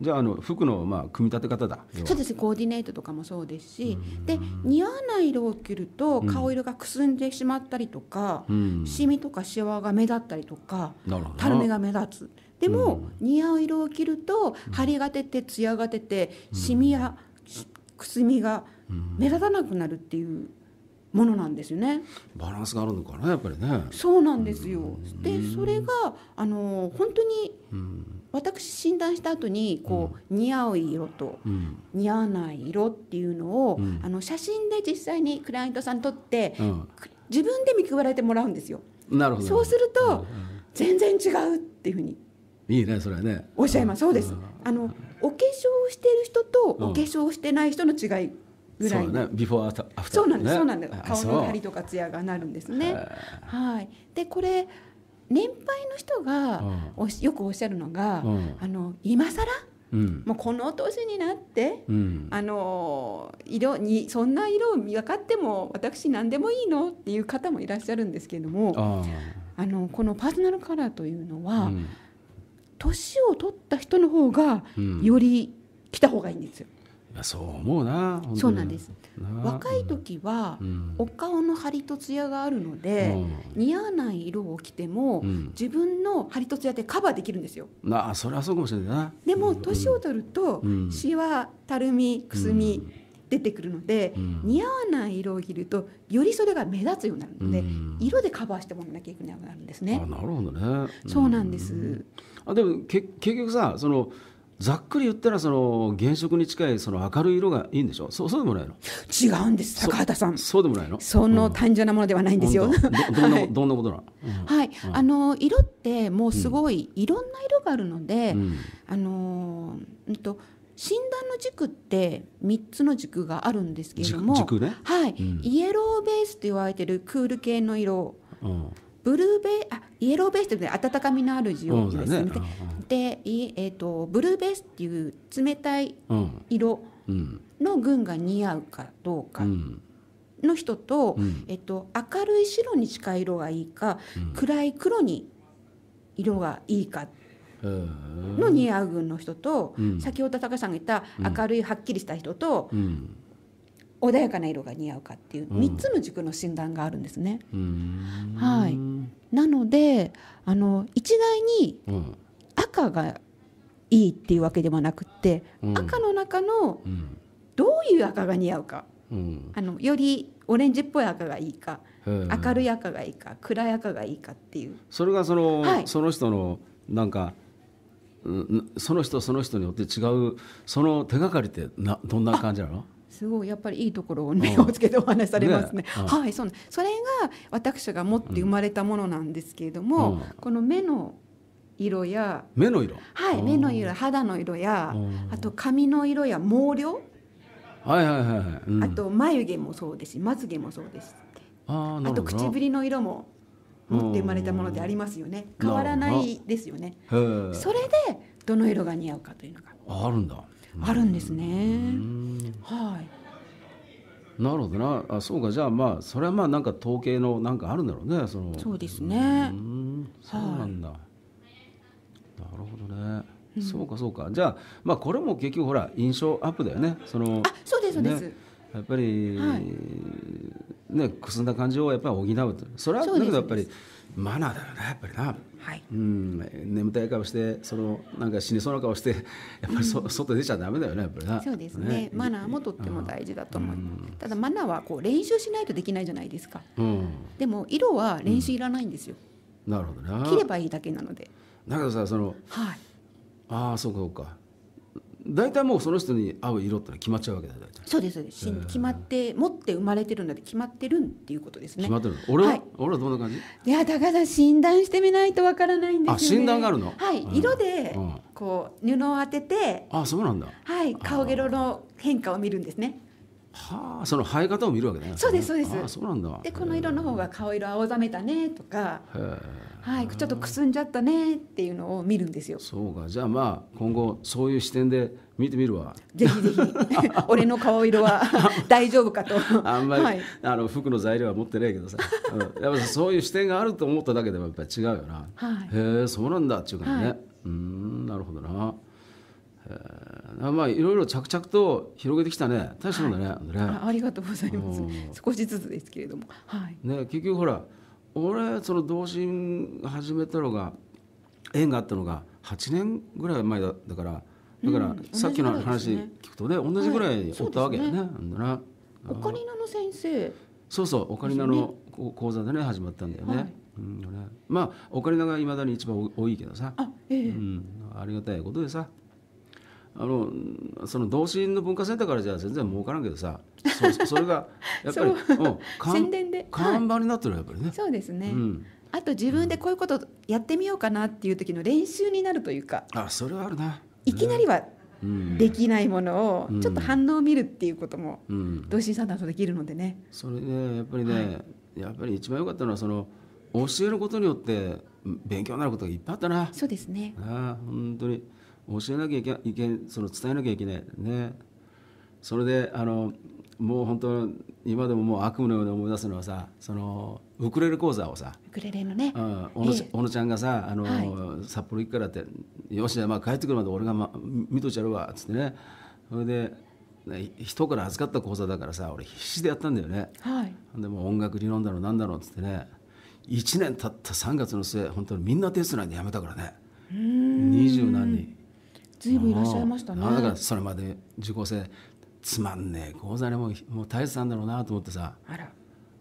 じゃああの服のまあ組み立て方だそうですコーディネートとかもそうですし、で似合わない色を着ると顔色がくすんでしまったりとか、うん、シミとかシワが目立ったりとかたるみが目立つでも、うん、似合う色を着ると張りが出てツヤが出てシミやくすみが目立たなくなるっていうものなんですよね。バランスがあるのかなやっぱりね。そうなんですよ。でそれがあの本当に。うん私診断した後にこう、似合う色と、似合わない色っていうのを、あの写真で実際にクライアントさんに撮って、自分で見比べてもらうんですよ。なるほどそうすると、全然違うっていうふうにいいねそれねおっしゃいますそうです。あのお化粧してる人とお化粧してない人の違いぐらい、そうねビフォーアフター、なんです、そうなんです顔の張りとかツヤがなるんですねはいでこれ年配の人がよくおっしゃるのが、あの今更うん、もうこの年になって、うん、あの色にそんな色を分かっても私何でもいいのっていう方もいらっしゃるんですけれどもあのこのパーソナルカラーというのは、年、うん、を取った人の方がより来た方がいいんですよ。そう思うなそうなんです若い時は、うん、お顔の張りとツヤがあるので、うん、似合わない色を着ても、うん、自分の張りとツヤっカバーできるんですよなあそれはそうかもしれないなでも年を取ると、しわたるみくすみ、出てくるので、似合わない色を着るとよりそれが目立つようになるので、色でカバーしてもらわなきゃいけなくなるんですね。あなるほどね、そうなんですあでもけ結局さそのざっくり言ったらその原色に近いその明るい色がいいんでしょそうそうでもないの違うんです高畑さんそうでもないのその単純なものではないんですよ、うん、どどんな、どんなことなの、うん、はい、うん、あの色ってもうすごいいろんな色があるので、あのうんと診断の軸って三つの軸があるんですけれども、ね、はいイエローベースと言われてるクール系の色、うんブルーベーあイエローベースというの温かみのある字をですね。ねで、えーと、ブルーベースっていう冷たい色の群が似合うかどうか。の人と、うん、えっと、明るい白に近い色がいいか、うん、暗い黒に色がいいかの似合う軍の人と、うん、先ほど高橋さんが言った明るいはっきりした人と、穏やかな色が似合うかっていう3つの軸の診断があるんですね。うん、はい、なのであの一概に赤がいいっていうわけでもなくて、うん、赤の中のどういう赤が似合うか、うん、あのよりオレンジっぽい赤がいいか、明るい赤がいいか暗い赤がいいかっていうそれがそのはい、その人のなんかその人その人によって違うその手がかりってなどんな感じなのすごいやっぱりいいところを目をつけてお話しされますね。ねはい、そうそれが私が持って生まれたものなんですけれども、うん、この目の色や目の色はい目の色肌の色やあと髪の色や毛量はいはいはい、うん、あと眉毛もそうですしまつ毛もそうですああと唇の色も持って生まれたものでありますよね変わらないですよねそれでどの色が似合うかというのがあるんだあるんですね。はい。なるほどな、あ、そうか、じゃあ、まあ、それはまあ、なんか統計の、なんかあるんだろうね、その。そうですね。そうなんだ。はい、なるほどね。うん、そうか、そうか、じゃあ、まあ、これも結局、ほら、印象アップだよね、その。あ、そうです、そうです。ねやっぱり、はい、ねくすんだ感じをやっぱり補うとそれはだけどやっぱりマナーだよねやっぱりな、はい、うん眠たい顔してそのなんか死にそうな顔して やっぱりそ、うん、外出ちゃダメだよねやっぱりなそうですね、ね、マナーもとっても大事だと思います、うただマナーはこう練習しないとできないじゃないですか、うん、でも色は練習いらないんですよ、なるほどな切ればいいだけなのでだけどさその、はい、ああそうかそうか大体もうその人に合う色ってのは決まっちゃうわけだ大体そうですそ決まって持って生まれてるので決まってるんっていうことですね決まってる俺は、はい、俺はどんな感じいやだから診断してみないとわからないんですよ、ね、あ診断があるのはい、うん、色でこう布を当てて、うん、あそうなんだはい顔色の変化を見るんですねはあ、その生え方を見るわけね。そうです、そうです。あそうなんだ。で、この色の方が顔色青ざめたねとか。えはい、ちょっとくすんじゃったねっていうのを見るんですよ。そうか、じゃあまあ今後そういう視点で見てみるわ。ぜひぜひ、俺の顔色は 大丈夫かと。あんまり、はい、あの服の材料は持ってないけどさ、うん、やっぱそういう視点があると思っただけでもやっぱり違うよな。はい、へえ、そうなんだっていうかね。はい、うんなるほどな。まあいろいろ着々と広げてきたね大したもんだねはい、ねありがとうございます少しずつですけれども、はい、ね、結局ほら俺その同心始めたのが縁があったのが8年ぐらい前だだからだから、さっきの話聞くとね、同じぐらいおったわけだね。はい、ねなオカリナの先生そうそうオカリナの講座でね始まったんだよね。はい、うんまあオカリナがいまだに一番多いけどさ、あええ、うん、ありがたいことでさあのその同心の文化センターからじゃ全然儲からんけどさそそれがやっぱり 宣伝で看板になってるやっぱりね、はい、そうですね、うん、あと自分でこういうことやってみようかなっていう時の練習になるというか、うん、あそれはあるな、いきなりはできないものをちょっと反応を見るっていうことも同心さんだとできるのでね、それねやっぱりね、はい、やっぱり一番良かったのはその教えることによって勉強になることがいっぱいあったなそうですねあ本当に。教えなきゃいけいけその伝えなきゃいけないねそれであのもう本当今でももう悪夢のように思い出すのはさそのウクレレ講座をさウクレレのね、うん、小野、ちゃんがさあの、はい、札幌行くからって「よし、ね、まあ、帰ってくるまで俺が、ま、見とちゃるわ」っつってねそれで人から預かった講座だからさ俺必死でやったんだよね、はい、でも音楽理論だろうなんだろうっつってね1年経った3月の末本当にみんな手つないでやめたからね二十何人ずいぶんいらっしゃいましたねだからそれまで受講生つまんねえ講座でももう大したんだろうなと思ってさあら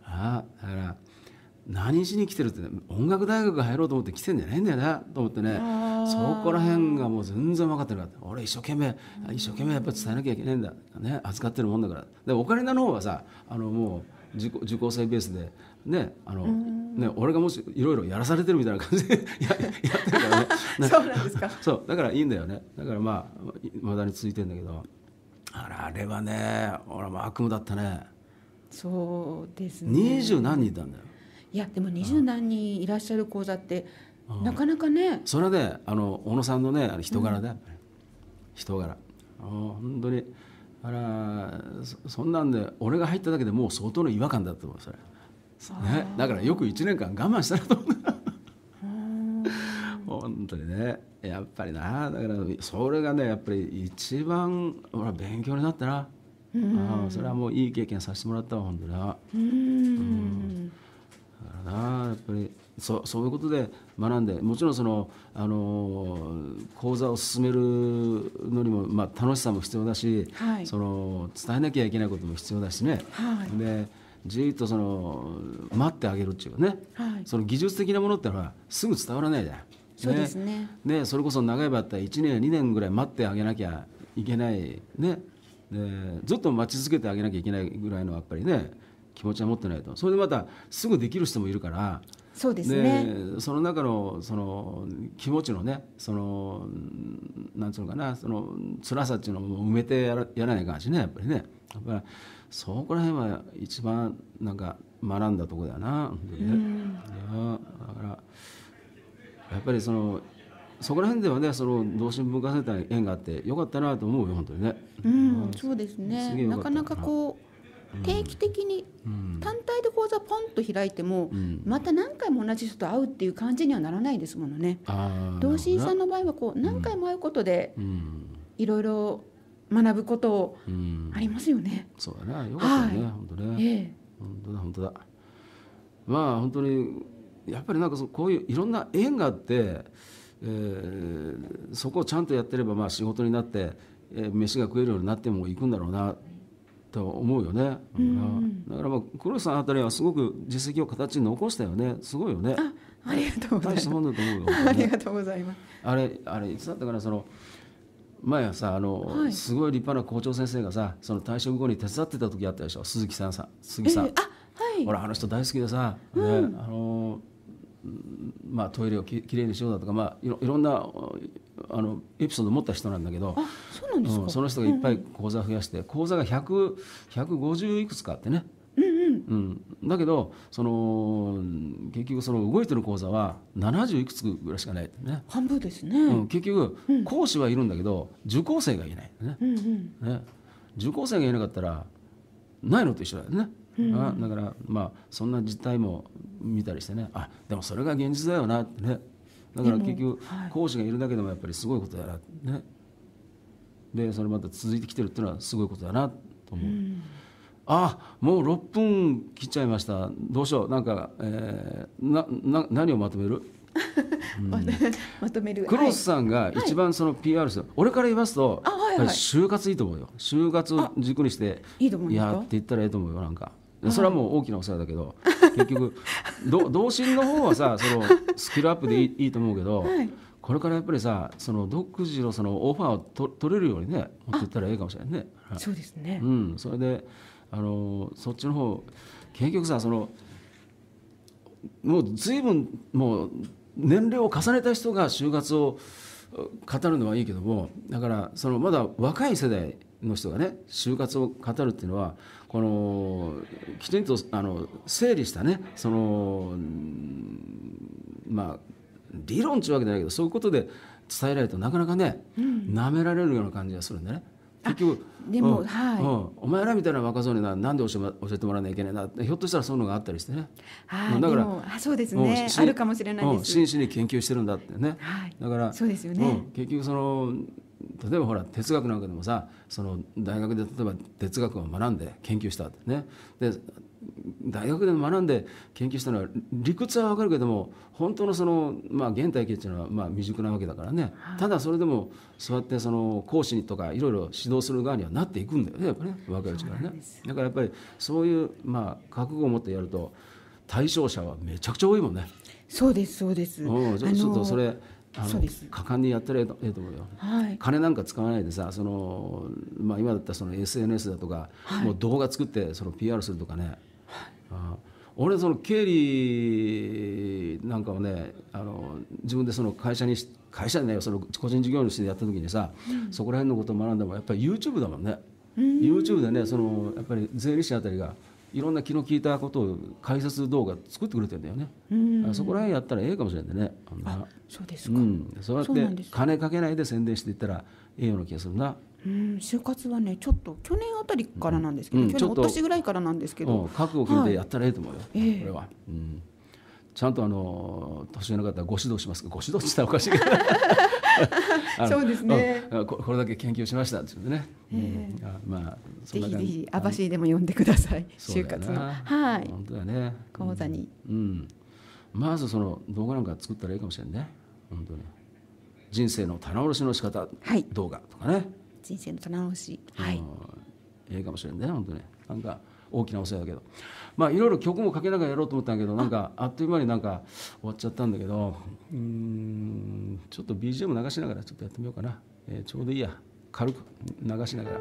あだから何しに来てるって音楽大学入ろうと思って来てんじゃないんだよなと思ってねそこら辺がもう全然分かってなかった俺一生懸命一生懸命やっぱ伝えなきゃいけないんだ、ね、扱ってるもんだからでオカリナの方はさあのもう受講生ベースでねあのね俺がもしいろいろやらされてるみたいな感じで やってるからねそうなんですか だからいいんだよねだからまあいまだに続いてんだけどあれはね俺も悪夢だったねそうですね二十何人いたんだよいやでも二十何人いらっしゃる講座って、なかなかねそれであ小野さんのね人柄だ、うん、人柄本当にあらそんなんで俺が入っただけでもう相当の違和感だと思うそれ。ね、だからよく1年間我慢したなと思った。本当にねやっぱりなだからそれがねやっぱり一番ほら勉強になったな、うん、あそれはもういい経験させてもらったわ本当だ。うん、だからなやっぱりそそういうことで学んでもちろんその、あの講座を進めるのにも、まあ、楽しさも必要だし、はい、その伝えなきゃいけないことも必要だしね、はい、でじっとその待ってあげるっていうね、はい、その技術的なものってのはすぐ伝わらないじゃん。そうですねねそれこそ長い場合った1年2年ぐらい待ってあげなきゃいけないねでずっと待ち続けてあげなきゃいけないぐらいのやっぱりね気持ちは持ってないとそれでまたすぐできる人もいるからそうですねその中のその気持ちのねそのなんつうのかなその辛さっていうのも埋めてやらやらないかんしねやっぱりね。やっぱりそこら辺は一番なんか学んだとこだな、ね、だからやっぱりそのそこら辺ではねその同心文化センターに縁があってよかったなと思うよ本当にね。うん、そうですねなかなかこう定期的に単体で講座ポンと開いても、また何回も同じ人と会うっていう感じにはならないですものね。同心さんの場合はこう何回も会うことでいろいろ学ぶことありますよね。うそうだね。よかったね。はい、本当ね。本当だ本当だ。まあ本当にやっぱりなんかそうこういういろんな縁があって、えー、そこをちゃんとやってればまあ仕事になって、えー、飯が食えるようになっても行くんだろうなと思うよね。うん、だからまあ黒石さんあたりはすごく実績を形に残したよね。すごいよね。ありがとうございます。大したもんだと思うよ。ありがとうございます。あれあれいつだったかなその。前はさあの、はい、すごい立派な校長先生がさその退職後に手伝ってた時あったでしょ鈴木さんさ鈴木さん、えー、あはい俺あの人大好きでさ、うん、ね、あのまあ、トイレをききれいにしようだとか、まあ、いろいろんなあのエピソード持った人なんだけどその人がいっぱい講座増やして、うん、講座が150いくつかあってねうんうんうん、だけどその結局その動いてる講座は70いくつぐらいしかない、ね、半分ですね、うん、結局、講師はいるんだけど受講生がいないねうんうん、ね受講生がいなかったらないのと一緒だよね、うん、あだからまあそんな実態も見たりしてねあでもそれが現実だよなってねだから結局、はい、講師がいるだけでもやっぱりすごいことだなねでそれまた続いてきてるっていうのはすごいことだなと思う。うんあもう6分切っちゃいましたどうしようなんか、えー、なな何をまとめる うん、まとめるクロスさんが一番その PR する、はい、俺から言いますと、はいはい、就活いいと思うよ就活を軸にしてやっていったらいいと思うよなんかそれはもう大きなお世話だけど、結局同心の方はさそのスキルアップでいい,、い、いと思うけど、はい、これからやっぱりさその独自のそのオファーをと取れるようにね持っていったらいいかもしれないね。そうですね、うん、それであのそっちの方結局さそのもう随分もう年齢を重ねた人が就活を語るのはいいけどもだからそのまだ若い世代の人がね就活を語るっていうのはこのきちんとあの整理したねそのまあ理論っちゅうわけじゃないけどそういうことで伝えられるとなかなかね、うん、舐められるような感じがするんでね。結局でも、うん、はい、うん、お前らみたいな若造にな何で教え教えてもらわなきゃいけないなひょっとしたらそういうのがあったりしてね、はい、だからあそうですね、あるかもしれないです、真摯に研究してるんだってね、はい、だからそうですよね、うん、結局その例えばほら哲学なんかでもさその大学で例えば哲学を学んで研究したってねで大学で学んで研究したのは理屈は分かるけども本当のその、まあ、現体系っていうのはまあ未熟なわけだからね、はい、ただそれでもそうやってその講師とかいろいろ指導する側にはなっていくんだよねやっぱね若いうちからねだからやっぱりそういう、まあ、覚悟を持ってやると対象者はめちゃくちゃ多いもんねそうですそうですちょっとそれそうです果敢にやったらええと思うよ、はい、金なんか使わないでさその、まあ、今だったらその SNS だとか、はい、もう動画作ってその PR するとかねあ俺その経理なんかをねあの自分でその会社に会社でねその個人事業主でやった時にさ、うん、そこら辺のことを学んでもやっぱり YouTube だもんね。うん、YouTube でねそのやっぱり税理士あたりがいろんな気の利いたことを解説動画作ってくれてんだよね。うん、そこら辺やったらええかもしれないね。あそうですか。うん、そうやって金かけないで宣伝していったらええような気がするな。うん、就活はねちょっと去年あたりからなんですけど、うん、去年お年ぐらいからなんですけど、うん、覚悟決めてやったらええと思うよ、はい、これは、えー、うん、ちゃんとあの年上の方ご指導しますご指導したらおかしいけど そうですねこ。れだけ研究しましたって言ね。えー、うん、まあぜひぜひ網走でも呼んでください。就活のはい。本当だね。講座に、うん。うん。まずその動画なんか作ったらいいかもしれないね。本当に。人生の棚卸しの仕方、はい、動画とかね。人生の棚し、はい、ええかもしれんね本当ねなんか大きなお世話だけどまあいろいろ曲もかけながらやろうと思ったんだけどなんかあっという間になんか終わっちゃったんだけどうんちょっと BGM 流しながらちょっとやってみようかな、えー、ちょうどいいや軽く流しながら、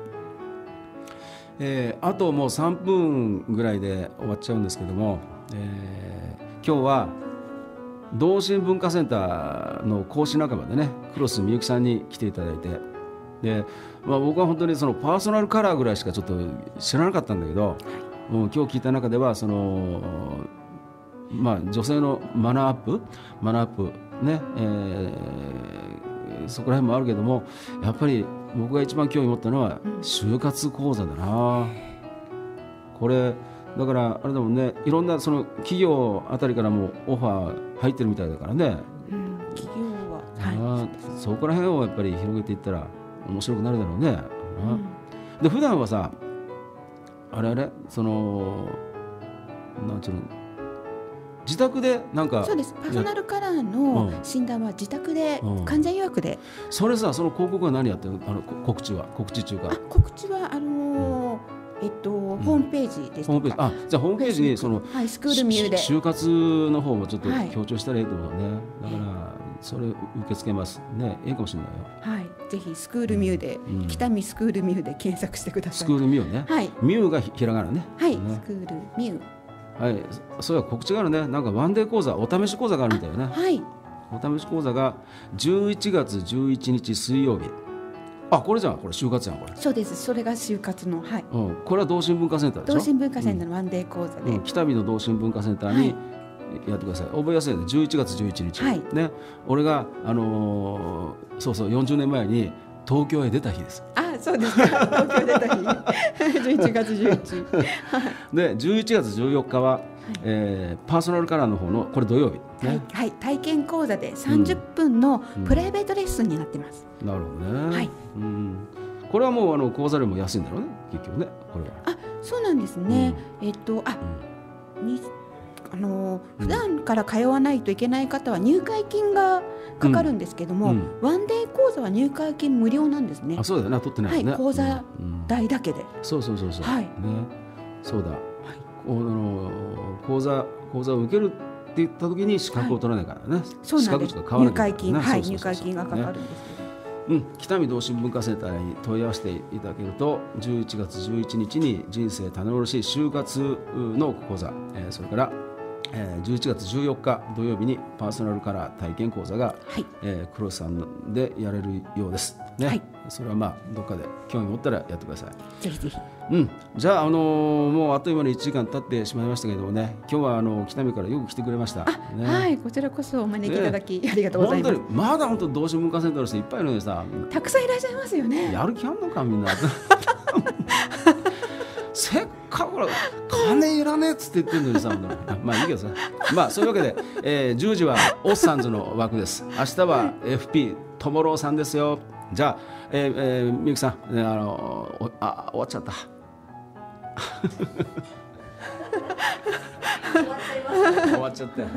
えー、あともう3分ぐらいで終わっちゃうんですけども、えー、今日は同心文化センターの講師仲間でねクロスみゆきさんに来ていただいて。で、まあ、僕は本当にそのパーソナルカラーぐらいしかちょっと知らなかったんだけど、うん、今日聞いた中ではその、まあ、女性のマナーアップマナーアップね、えー、そこら辺もあるけどもやっぱり僕が一番興味持ったのは就活講座だな。これだからあれだもんねいろんなその企業あたりからもオファー入ってるみたいだからね。うん、企業は、はい、そこら辺をやっぱり広げていったら面白くなるだろうね。うん、で普段はさあれあれそのなんちゅうの自宅でなんかそうですパーソナルカラーの診断は自宅で、患者予約で、それさその広告は何やってるあの告知は告知中か告知はあのーうん、えっと、ホームページですホームページあじゃあホームページにその、はい、スクールミューで就活の方もちょっと強調したらいいと思うね、だから、それ受け付けますねいいかもしれないよはいぜひスクールミューで、うん、北見スクールミューで検索してくださいスクールミューねはいミューがひらがなねはい、ね、スクールミューはいそうい告知があるねなんかワンデー講座お試し講座があるみたいねはいお試し講座が11月11日水曜日あこれじゃんこれ就活やんこれそうですそれが就活のはい、うん、これは同心文化センターでしょ同心文化センターのワンデー講座で、うん、北見の同心文化センターに、はいやってください覚えやすいで11月11日、はい、ね俺があのー、そうそう40年前に東京へ出た日ですあそうですか東京へ出た日11 月11 で11月14日は、はい、えー、パーソナルカラーの方のこれ土曜日、ね、はい、はい、体験講座で30分のプライベートレッスンになってます、うんうん、なるほどね、はい、うんこれはもうあの講座料も安いんだろうね結局ねこれはあそうなんですね、うん、えっとあ、うん、あの普段から通わないといけない方は入会金がかかるんですけども、うんうん、ワンデー講座は入会金無料なんですね。あそうだよな、取ってない、ね、はい、講座代だけで、うん、そうそうそうそう。はい。ね、そうだ。はい。あの講座講座を受けるって言った時に資格を取らないからね。はい、そうなんです。入会金、はい入会金がかかるんです。うん、北見同心文化センターに問い合わせていただけると11月11日に人生種ろし就活の講座、えー、それからえー、11月14日土曜日にパーソナルカラー体験講座が、はいえー、クロさんでやれるようです、ね、はい、それはまあどっかで興味持ったらやってくださいぜひぜひ、うん、じゃあ、あのー、もうあっという間に1時間経ってしまいましたけどもね今日はあの北見からよく来てくれました、ね、はいこちらこそお招きいただき、ね、ありがとうございますまだ本当同志文化センターの人いっぱいいるのでさたくさんいらっしゃいますよねやる気あんのかみんな せっかく金いらねえっつって言ってるのにさ まあいいけどさまあそういうわけで、えー、10時はオッサンズの枠です明日は FP ともろうさんですよじゃあ、えーえー、みゆきさん、ね、あのあ終わっちゃった 終わっちゃったよ